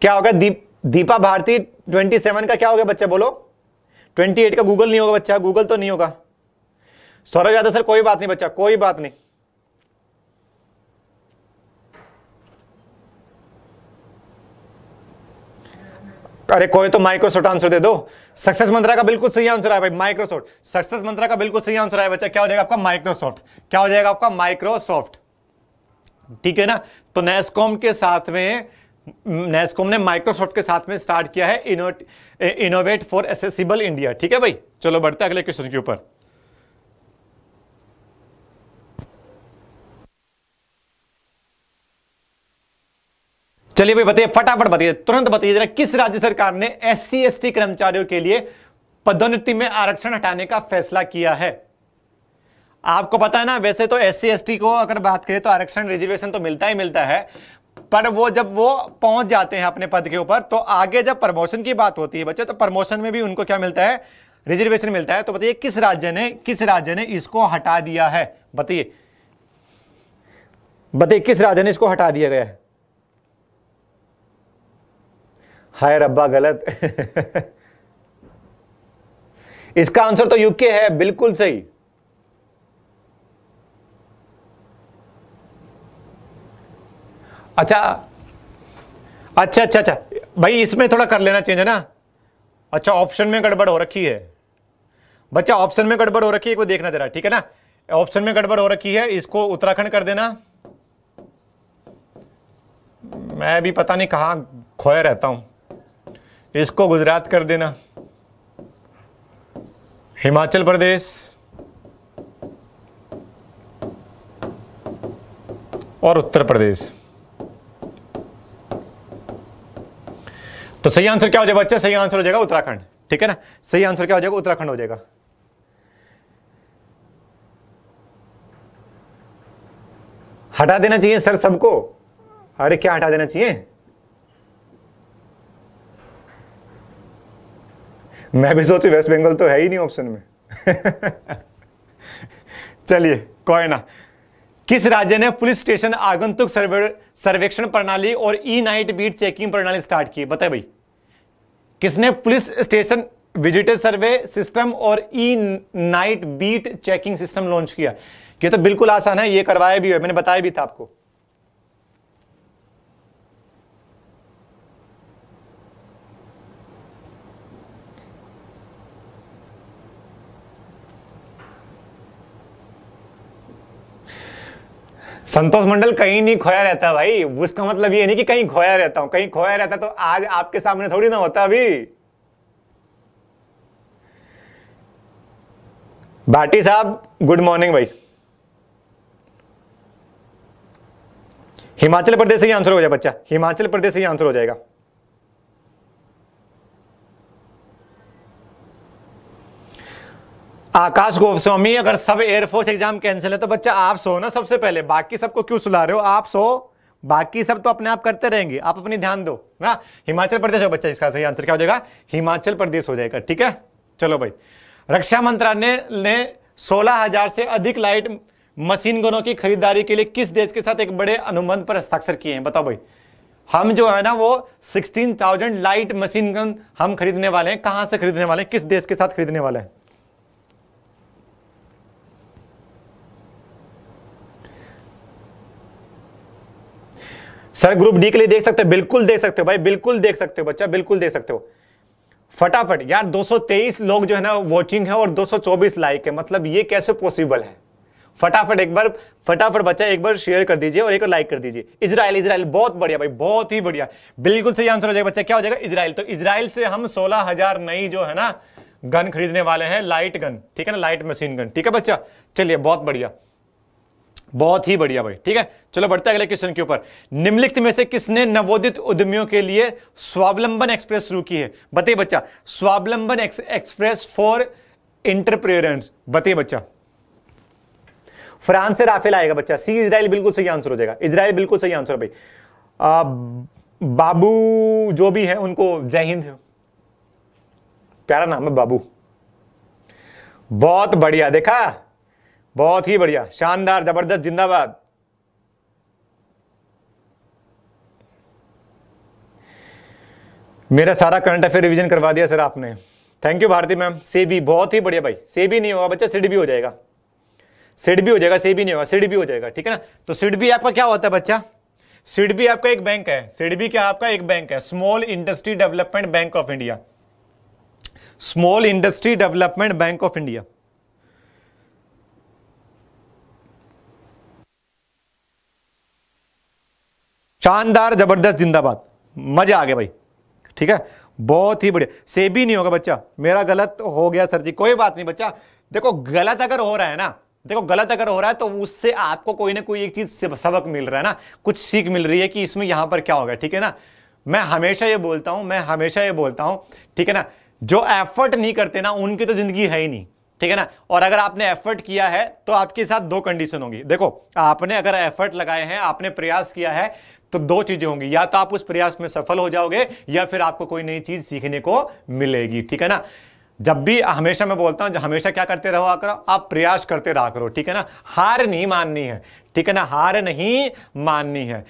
क्या होगा दीप दीपा भारती 27 का क्या हो गया बच्चा बोलो 28 का गूगल नहीं होगा बच्चा गूगल तो नहीं होगा सौरभ यादव सर कोई बात नहीं बच्चा कोई बात नहीं अरे कोई तो माइक्रोसॉफ्ट आंसर दे दो सक्सेस मंत्रा का बिल्कुल सही आंसर है भाई माइक्रोसॉफ्ट सक्सेस मंत्रा का बिल्कुल सही आंसर है बच्चा क्या हो जाएगा आपका माइक्रोसॉफ्ट क्या हो जाएगा आपका माइक्रोसॉफ्ट ठीक है ना तो नेस्कॉम के साथ में नेस्कोम ने माइक्रोसॉफ्ट के साथ में स्टार्ट किया है इनोवेट फॉर एसेसिबल इंडिया ठीक है भाई चलो बढ़ते अगले क्वेश्चन के ऊपर चलिए भाई बताइए फटाफट बताइए तुरंत बताइए जरा किस राज्य सरकार ने एस सी कर्मचारियों के लिए पदोन्नति में आरक्षण हटाने का फैसला किया है आपको पता है ना वैसे तो एस सी को अगर बात करें तो आरक्षण रिजर्वेशन तो मिलता ही मिलता है पर वो जब वो पहुंच जाते हैं अपने पद के ऊपर तो आगे जब प्रमोशन की बात होती है बच्चे तो प्रमोशन में भी उनको क्या मिलता है रिजर्वेशन मिलता है तो बताइए किस राज्य ने किस राज्य ने इसको हटा दिया है बताइए बताइए किस राज्य ने इसको हटा दिया गया है हाय रब्बा गलत <laughs> इसका आंसर तो यूके है बिल्कुल सही अच्छा अच्छा अच्छा अच्छा भाई इसमें थोड़ा कर लेना चेंज है ना अच्छा ऑप्शन में गड़बड़ हो रखी है बच्चा ऑप्शन में गड़बड़ हो रखी है को देखना जरा ठीक है ना ऑप्शन में गड़बड़ हो रखी है इसको उत्तराखंड कर देना मैं भी पता नहीं कहाँ खोया रहता हूँ इसको गुजरात कर देना हिमाचल प्रदेश और उत्तर प्रदेश तो सही आंसर क्या हो जाएगा बच्चे सही आंसर हो जाएगा उत्तराखंड ठीक है ना सही आंसर क्या हो जाएगा उत्तराखंड हो जाएगा हटा देना चाहिए सर सबको अरे क्या हटा देना चाहिए मैं भी सोचू वेस्ट बंगाल तो है ही नहीं ऑप्शन में <laughs> चलिए कोई ना किस राज्य ने पुलिस स्टेशन आगंतुक सर्वे सर्वेक्षण प्रणाली और ई नाइट बीट चेकिंग प्रणाली स्टार्ट की बताए भाई किसने police station visitor survey system और e night beat checking system launch किया ये तो बिल्कुल आसान है ये करवाया भी है मैंने बताया भी था आपको संतोष मंडल कहीं नहीं खोया रहता भाई उसका मतलब ये नहीं कि कहीं खोया रहता हूं कहीं खोया रहता तो आज आपके सामने थोड़ी ना होता अभी भाटी साहब गुड मॉर्निंग भाई हिमाचल प्रदेश से ही आंसर हो जाए बच्चा हिमाचल प्रदेश से ही आंसर हो जाएगा आकाश गोस्वामी अगर सब एयरफोर्स एग्जाम कैंसिल है तो बच्चा आप सो ना सबसे पहले बाकी सबको क्यों सुला रहे हो आप सो बाकी सब तो अपने आप करते रहेंगे आप अपनी ध्यान दो ना हिमाचल प्रदेश हो बच्चा इसका सही आंसर क्या हो जाएगा हिमाचल प्रदेश हो जाएगा ठीक है चलो भाई रक्षा मंत्रालय ने, ने सोलह हजार से अधिक लाइट मशीन गनों की खरीदारी के लिए किस देश के साथ एक बड़े अनुबंध पर हस्ताक्षर किए हैं बताओ भाई हम जो है ना वो 16,000 लाइट मशीन गन हम खरीदने वाले हैं कहाँ से खरीदने वाले हैं किस देश के साथ खरीदने वाले हैं सर ग्रुप डी के लिए देख सकते हो बिल्कुल देख सकते हो भाई बिल्कुल देख सकते हो बच्चा बिल्कुल देख सकते हो फटाफट यार 223 लोग जो है ना वॉचिंग है और 224 लाइक है मतलब ये कैसे पॉसिबल है फटाफट एक बार फटाफट बच्चा एक बार शेयर कर दीजिए और एक बार लाइक कर दीजिए इसराइल इसराइल बहुत बढ़िया भाई बहुत ही बढ़िया बिल्कुल सही आंसर हो जाएगा बच्चा क्या हो जाएगा इसराइल तो इसराइल से हम सोलह हजार नई जो है ना गन खरीदने वाले हैं लाइट गन ठीक है ना लाइट मशीन गन ठीक है बच्चा चलिए बहुत बढ़िया बहुत ही बढ़िया भाई ठीक है चलो बढ़ते अगले क्वेश्चन के ऊपर निम्नलिखित में से किसने नवोदित उद्यमियों के लिए स्वावलंबन एक्सप्रेस शुरू की है बताइए बच्चा स्वावलंबन एक्सप्रेस फॉर इंटरप्रेरेंस बताइए बच्चा फ्रांस से राफेल आएगा बच्चा सी इसराइल बिल्कुल सही आंसर हो जाएगा इसराइल बिल्कुल सही आंसर भाई बाबू जो भी है उनको जय हिंद प्यारा नाम है बाबू बहुत बढ़िया देखा बहुत ही बढ़िया शानदार जबरदस्त जिंदाबाद मेरा सारा करंट अफेयर रिवीजन करवा दिया सर आपने थैंक यू भारती मैम से भी बहुत ही बढ़िया भाई से भी नहीं होगा बच्चा सिड भी हो जाएगा सिड भी हो जाएगा से भी नहीं होगा सिड भी हो जाएगा ठीक है ना तो सिड भी आपका क्या होता है बच्चा सिड भी आपका एक बैंक है सिड भी क्या आपका एक बैंक है small industry development bank of India small industry development bank of India शानदार जबरदस्त जिंदाबाद मजा आ गया भाई ठीक है बहुत ही बढ़िया से भी नहीं होगा बच्चा मेरा गलत हो गया सर जी कोई बात नहीं बच्चा देखो गलत अगर हो रहा है ना देखो गलत अगर हो रहा है तो उससे आपको कोई ना कोई एक चीज सबक मिल रहा है ना कुछ सीख मिल रही है कि इसमें यहां पर क्या होगा ठीक है ना मैं हमेशा ये बोलता हूं मैं हमेशा ये बोलता हूं ठीक है ना जो एफर्ट नहीं करते ना उनकी तो जिंदगी है ही नहीं ठीक है ना और अगर आपने एफर्ट किया है तो आपके साथ दो कंडीशन होगी देखो आपने अगर एफर्ट लगाए हैं आपने प्रयास किया है तो दो चीजें होंगी या तो आप उस प्रयास में सफल हो जाओगे या फिर आपको कोई नई चीज सीखने को मिलेगी ठीक है ना जब भी हमेशा मैं बोलता हूं हमेशा क्या करते रहो करो आप प्रयास करते रहा करो ठीक है ना हार नहीं माननी है ठीक है ना हार नहीं माननी है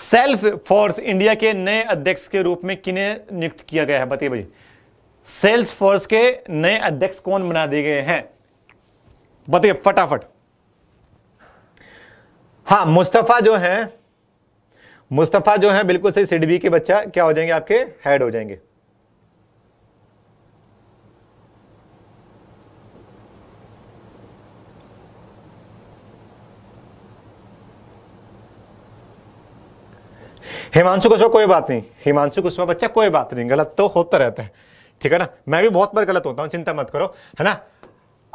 सेल्फ फोर्स इंडिया के नए अध्यक्ष के रूप में किन्हें नियुक्त किया गया है बताइए भाई सेल्स फोर्स के नए अध्यक्ष कौन बना दिए गए हैं बताइए फटाफट हाँ मुस्तफा जो है मुस्तफ़ा जो है बिल्कुल सही सिडबी के बच्चा क्या हो जाएंगे आपके हेड हो जाएंगे हिमांशु कुशवा कोई बात नहीं हिमांशु कुशवा बच्चा कोई बात नहीं गलत तो होता रहता है ठीक है ना मैं भी बहुत बार गलत होता हूँ चिंता मत करो है ना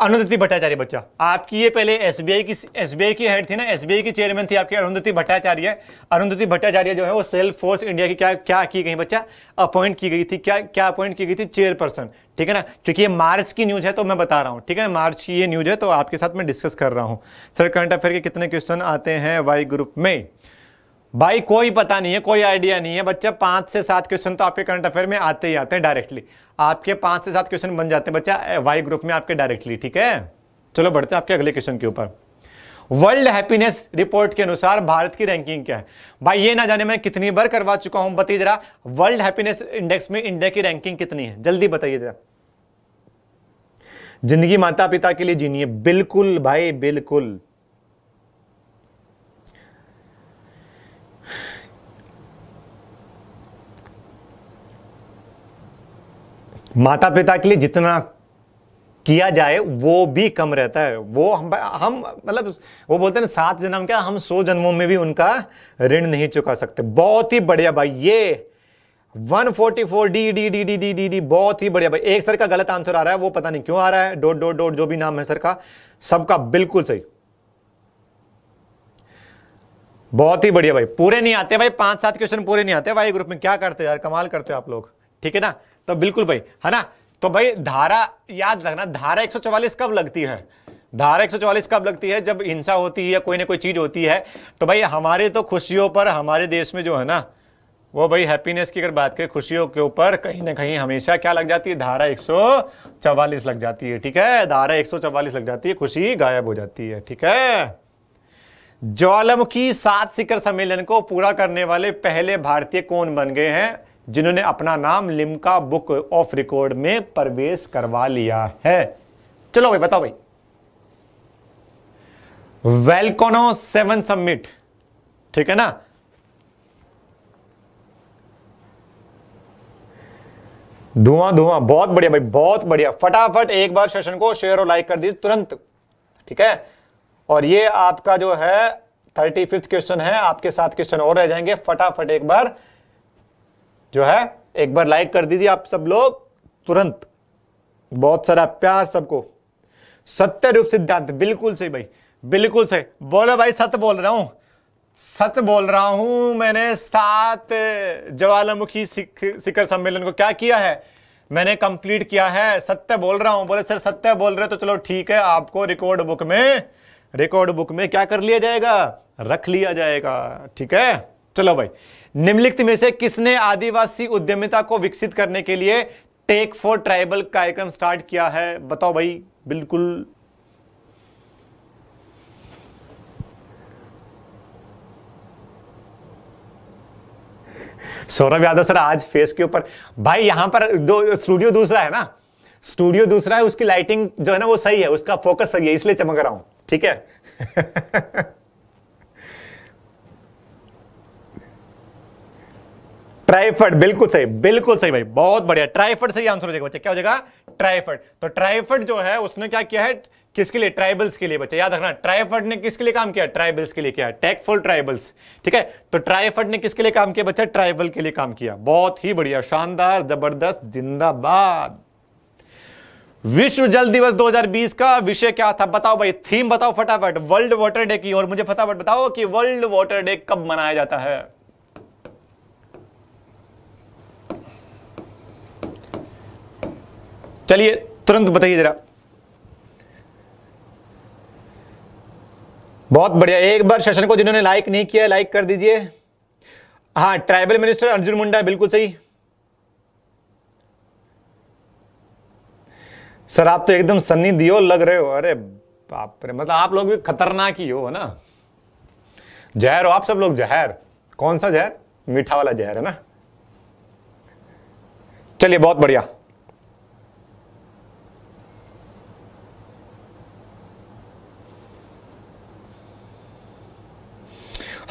अरुंधति भट्टाचार्य बच्चा आपकी ये पहले एसबीआई की एसबीआई की हेड थी ना एसबीआई की चेयरमैन थी आपकी अरुंधति भट्टाचार्य अरुंधति भट्टाचार्य जो है वो सेल्फ फोर्स इंडिया की क्या क्या की गई बच्चा अपॉइंट की गई थी क्या क्या अपॉइंट की गई थी चेयरपर्सन ठीक है ना क्योंकि ये मार्च की न्यूज़ है तो मैं बता रहा हूँ ठीक है ना मार्च की ये न्यूज़ है तो आपके साथ मैं डिस्कस कर रहा हूँ सर करंट अफेयर के कितने क्वेश्चन आते हैं वाई ग्रुप में भाई कोई पता नहीं है कोई आइडिया नहीं है बच्चा पाँच से सात क्वेश्चन तो आपके करंट अफेयर में आते ही आते हैं डायरेक्टली आपके पांच से सात क्वेश्चन बन जाते हैं बच्चा वाई ग्रुप में आपके डायरेक्टली ठीक है चलो बढ़ते हैं आपके अगले क्वेश्चन के ऊपर वर्ल्ड हैप्पीनेस रिपोर्ट के अनुसार भारत की रैंकिंग क्या है भाई ये ना जाने मैं कितनी बार करवा चुका हूं बताइए जरा वर्ल्ड हैप्पीनेस इंडेक्स में इंडिया की रैंकिंग कितनी है जल्दी बताइए जरा जिंदगी माता पिता के लिए जीनी है बिल्कुल भाई बिल्कुल माता पिता के लिए जितना किया जाए वो भी कम रहता है वो हम हम मतलब वो बोलते हैं सात जन्म क्या हम सौ जन्मों में भी उनका ऋण नहीं चुका सकते बहुत ही बढ़िया भाई ये 144 D D D D D D D बहुत ही बढ़िया भाई एक सर का गलत आंसर आ रहा है वो पता नहीं क्यों आ रहा है डोट डोट डोट जो भी नाम है सर का सबका बिल्कुल सही बहुत ही बढ़िया भाई पूरे नहीं आते भाई पांच सात क्वेश्चन पूरे नहीं आते भाई ग्रुप में क्या करते हो यार कमाल करते हो आप लोग ठीक है ना तो बिल्कुल भाई है ना तो भाई धारा याद रखना धारा 144 कब लगती है धारा 144 कब लगती है जब हिंसा होती है या कोई ना कोई चीज़ होती है तो भाई हमारे तो खुशियों पर हमारे देश में जो है ना वो भाई हैप्पीनेस की अगर बात करें खुशियों के ऊपर कहीं ना कहीं हमेशा क्या लग जाती है धारा 144 लग जाती है ठीक है धारा 144 लग जाती है खुशी गायब हो जाती है ठीक है ज्वालामुखी सात शिखर सम्मेलन को पूरा करने वाले पहले भारतीय कौन बन गए हैं जिन्होंने अपना नाम लिमका बुक ऑफ रिकॉर्ड में प्रवेश करवा लिया है चलो भाई बताओ भाई वेलकोनो सेवन सबमिट ठीक है ना धुआं धुआं बहुत बढ़िया भाई बहुत बढ़िया फटाफट एक बार सेशन को शेयर और लाइक कर दीजिए तुरंत ठीक है और ये आपका जो है थर्टी फिफ्थ क्वेश्चन है आपके साथ क्वेश्चन और रह जाएंगे फटाफट एक बार जो है एक बार लाइक कर दीजिए आप सब लोग तुरंत बहुत सारा प्यार सबको सत्य रूप सिद्धांत बिल्कुल सही भाई बिल्कुल सही बोलो भाई सत बोल रहा हूं सत बोल रहा हूं मैंने सात ज्वालामुखी शिखर सम्मेलन को क्या किया है मैंने कंप्लीट किया है सत्य बोल रहा हूं बोले सर सत्य बोल रहे तो चलो ठीक है आपको रिकॉर्ड बुक में रिकॉर्ड बुक में क्या कर लिया जाएगा रख लिया जाएगा ठीक है चलो भाई निम्नलिखित में से किसने आदिवासी उद्यमिता को विकसित करने के लिए टेक फॉर ट्राइबल कार्यक्रम स्टार्ट किया है बताओ भाई बिल्कुल सौरभ यादव सर आज फेस के ऊपर भाई यहां पर दो स्टूडियो दूसरा है ना स्टूडियो दूसरा है उसकी लाइटिंग जो है ना वो सही है उसका फोकस सही है इसलिए चमक रहा हूं ठीक है <laughs> ट्राइफर्ड बिल्कुल सही बिल्कुल सही भाई बहुत बढ़िया ट्राइफर्ड सही आंसर हो जाएगा बच्चे क्या हो जाएगा ट्राइफर्ड तो ट्राइफर्ड जो है उसने क्या किया है किसके लिए ट्राइबल्स के लिए बच्चे याद रखना ट्राइफर्ड ने किसके लिए काम किया ट्राइबल्स के लिए किया टेकफुल ट्राइबल्स ठीक है तो ट्राइफर्ड ने किसके लिए काम किया बच्चा ट्राइबल के लिए काम किया बहुत ही बढ़िया शानदार जबरदस्त जिंदाबाद विश्व जल दिवस 2020 का विषय क्या था बताओ भाई थीम बताओ फटाफट वर्ल्ड वाटर डे की और मुझे फटाफट बताओ कि वर्ल्ड वाटर डे कब मनाया जाता है चलिए तुरंत बताइए जरा बहुत बढ़िया एक बार सेशन को जिन्होंने लाइक नहीं किया लाइक कर दीजिए हाँ ट्राइबल मिनिस्टर अर्जुन मुंडा बिल्कुल सही सर आप तो एकदम सन्नी दियो लग रहे हो अरे बाप रे मतलब आप लोग भी खतरनाक ही हो ना जहर हो आप सब लोग जहर कौन सा जहर मीठा वाला जहर है ना चलिए बहुत बढ़िया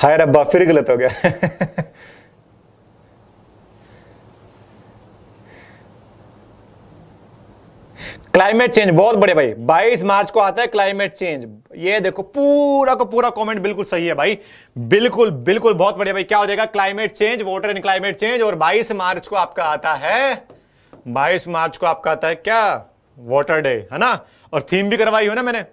हाय रब्बा फिर गलत हो गया क्लाइमेट चेंज बहुत बड़े भाई 22 मार्च को आता है क्लाइमेट चेंज ये देखो पूरा को पूरा कमेंट बिल्कुल सही है भाई बिल्कुल बिल्कुल बहुत बड़े भाई क्या हो जाएगा climate change water in climate change और 22 मार्च को आपका आता है 22 मार्च को आपका आता है क्या वाटर डे है ना और थीम भी करवाई हो ना मैंने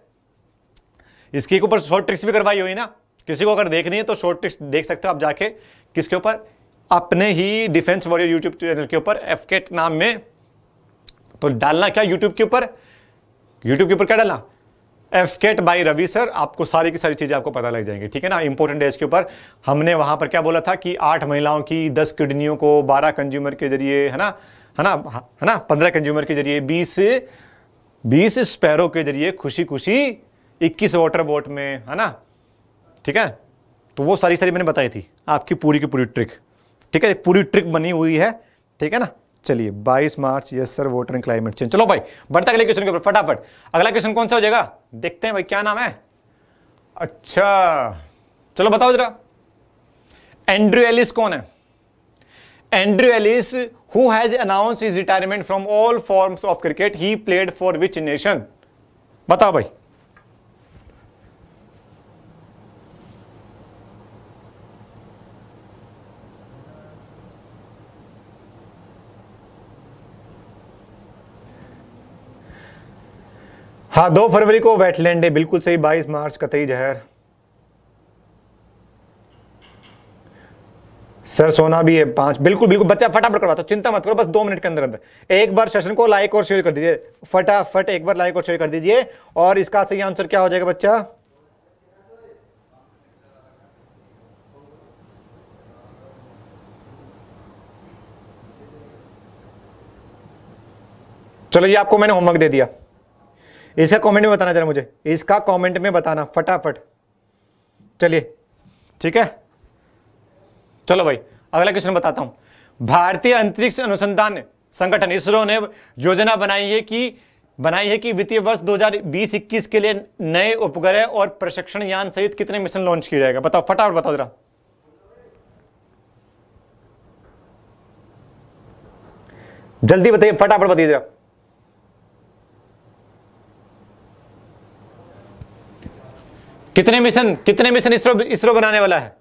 इसके ऊपर शॉर्ट ट्रिक्स भी करवाई हुई ना किसी को अगर देखनी है तो शॉर्ट ट्रिक्स देख सकते हो आप जाके किसके ऊपर अपने ही डिफेंस वॉरियर यूट्यूब चैनल के ऊपर एफ के नाम में तो डालना क्या यूट्यूब के ऊपर यूट्यूब के ऊपर क्या डालना एफ केट बाई रवि सर आपको सारी की सारी चीज़ें आपको पता लग जाएंगी ठीक है ना इंपॉर्टेंट डेज के ऊपर हमने वहां पर क्या बोला था कि आठ महिलाओं की दस किडनियों को बारह कंज्यूमर के जरिए है ना है ना है ना पंद्रह कंज्यूमर के जरिए बीस बीस स्पैरो के जरिए खुशी खुशी इक्कीस वाटर बोट में है ना ठीक है तो वो सारी सारी मैंने बताई थी आपकी पूरी की पूरी ट्रिक ठीक है पूरी ट्रिक बनी हुई है ठीक है ना चलिए 22 मार्च yes sir water and climate change चलो भाई बढ़ते अगले क्वेश्चन के ऊपर फटाफट अगला क्वेश्चन कौन सा हो जाएगा देखते हैं भाई क्या नाम है अच्छा चलो बताओ जरा एंड्रू एलिस कौन है Andrew Ellis who has announce his retirement from all forms of cricket he played for which nation बताओ भाई हाँ दो फरवरी को वेटलैंड डे बिल्कुल सही बाईस मार्च का कतई जहर सर सोना भी है पांच बिल्कुल बिल्कुल बच्चा फटाफट करवा दो तो चिंता मत करो बस दो मिनट के अंदर अंदर एक बार सेशन को लाइक और शेयर कर दीजिए फटाफट एक बार लाइक और शेयर कर दीजिए और इसका सही आंसर क्या हो जाएगा बच्चा चलो ये आपको मैंने होमवर्क दे दिया इसका कमेंट में बताना जरा मुझे इसका कमेंट में बताना फटाफट चलिए ठीक है चलो भाई अगला क्वेश्चन बताता हूं भारतीय अंतरिक्ष अनुसंधान संगठन इसरो ने योजना बनाई है कि बनाई है कि वित्तीय वर्ष 2020 के लिए नए उपग्रह और प्रशिक्षण यान सहित कितने मिशन लॉन्च किया जाएगा बताओ फटाफट बताओ जरा जल्दी बताइए फटाफट बताइए जरा कितने मिशन कितने मिशन इसरो इसरो बनाने वाला है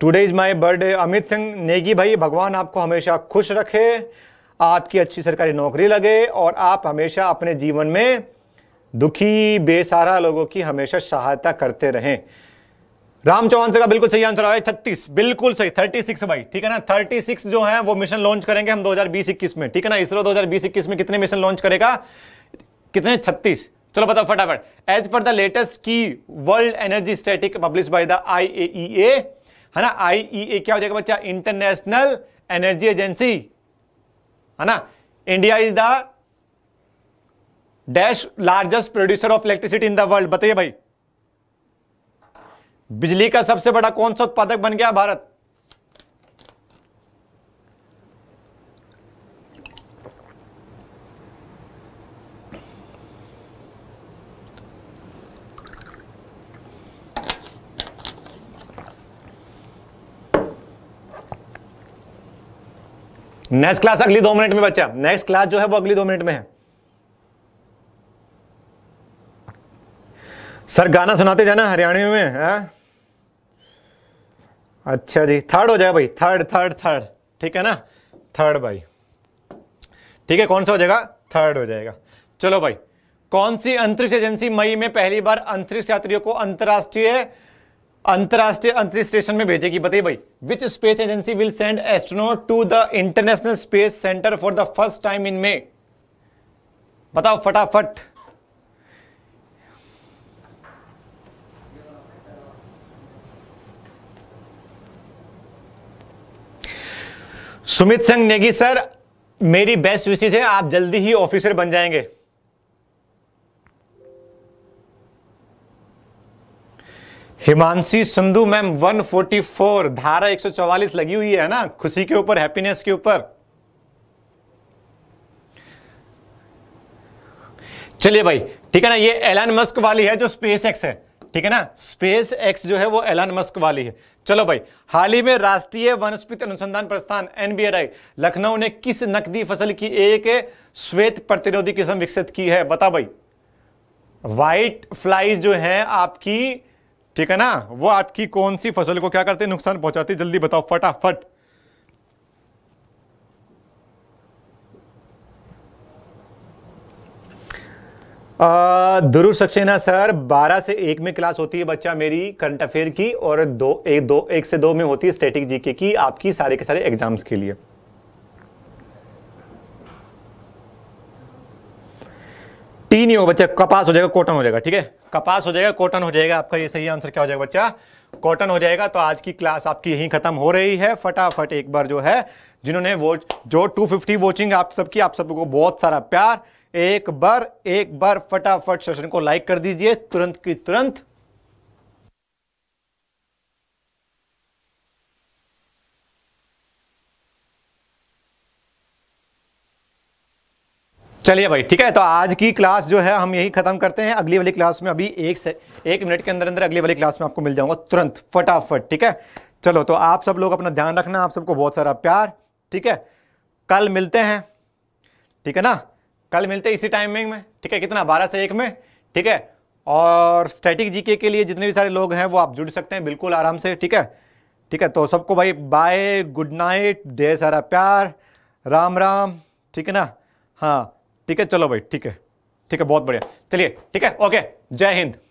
today is my birthday Amit Singh Negi भाई भगवान आपको हमेशा खुश रखे आपकी अच्छी सरकारी नौकरी लगे और आप हमेशा अपने जीवन में दुखी बेसारा लोगों की हमेशा सहायता करते रहें राम चौहान का बिल्कुल सही आंसर आया छत्तीस बिल्कुल सही थर्टी सिक्स भाई ठीक है ना थर्टी सिक्स जो है वो मिशन लॉन्च करेंगे हम दो हजार बीस इक्कीस में ठीक है ना इसरो दो हजार बीस इक्कीस में कितने मिशन लॉन्च करेगा कितने छत्तीस चलो बताओ फटाफट एज पर द लेटेस्ट की world energy static publish by the A है ना ए e क्या हो जाएगा बच्चा इंटरनेशनल एनर्जी एजेंसी है ना India is the dash largest producer of electricity in the world बताइए भाई बिजली का सबसे बड़ा कौन सा उत्पादक बन गया भारत नेक्स्ट क्लास अगली दो मिनट में बच्चा नेक्स्ट क्लास जो है वो अगली दो मिनट में है सर गाना सुनाते जाना हरियाणा में है अच्छा जी थर्ड हो जाए भाई थर्ड थर्ड थर्ड ठीक है ना थर्ड भाई ठीक है कौन सा हो जाएगा थर्ड हो जाएगा चलो भाई कौन सी अंतरिक्ष एजेंसी मई में पहली बार अंतरिक्ष यात्रियों को अंतर्राष्ट्रीय अंतरराष्ट्रीय अंतरिक्ष स्टेशन में भेजेगी बताइए भाई which space agency will send astronaut to the international space centre for the first time in May बताओ फटाफट सुमित संघ नेगी सर मेरी बेस्ट विशेष है आप जल्दी ही ऑफिसर बन जाएंगे हिमांशी संधू मैम 144 धारा 144 लगी हुई है ना खुशी के ऊपर हैप्पीनेस के ऊपर चलिए भाई ठीक है ना ये एलन मस्क वाली है जो स्पेस एक्स है ठीक है ना स्पेस एक्स जो है वो एलन मस्क वाली है चलो भाई हाल ही में राष्ट्रीय वनस्पति अनुसंधान प्रस्थान एनबीआरआई लखनऊ ने किस नकदी फसल की एक श्वेत प्रतिरोधी किस्म विकसित की है बता भाई व्हाइट फ्लाई जो है आपकी ठीक है ना वो आपकी कौन सी फसल को क्या करते हैं नुकसान पहुंचाती जल्दी बताओ फटाफट ध्रुव सक्सेना सर 12 से एक में क्लास होती है बच्चा मेरी करंट अफेयर की और दो एक दो एक से दो में होती है स्टेटिक जीके की आपकी सारे के सारे एग्जाम्स के लिए टी नहीं होगा बच्चा कपास हो जाएगा कॉटन हो जाएगा ठीक है कपास हो जाएगा कॉटन हो जाएगा आपका ये सही आंसर क्या हो जाएगा बच्चा कॉटन हो जाएगा तो आज की क्लास आपकी यहीं खत्म हो रही है फटाफट एक बार जो है जिन्होंने वो जो 250 वॉचिंग आप सबकी आप सबको बहुत सारा प्यार एक बार एक बार फटाफट सेशन को लाइक कर दीजिए तुरंत की तुरंत चलिए भाई ठीक है तो आज की क्लास जो है हम यही खत्म करते हैं अगली वाली क्लास में अभी एक से एक मिनट के अंदर अंदर अगली वाली क्लास में आपको मिल जाऊंगा तुरंत फटाफट ठीक है चलो तो आप सब लोग अपना ध्यान रखना आप सबको बहुत सारा प्यार ठीक है कल मिलते हैं ठीक है ना कल मिलते हैं इसी टाइमिंग में ठीक है कितना बारह से एक में ठीक है और स्टैटिक जीके के लिए जितने भी सारे लोग हैं वो आप जुड़ सकते हैं बिल्कुल आराम से ठीक है ठीक है तो सबको भाई बाय गुड नाइट ढेर सारा प्यार राम राम ठीक है ना हाँ ठीक है चलो भाई ठीक है ठीक है बहुत बढ़िया चलिए ठीक है ओके जय हिंद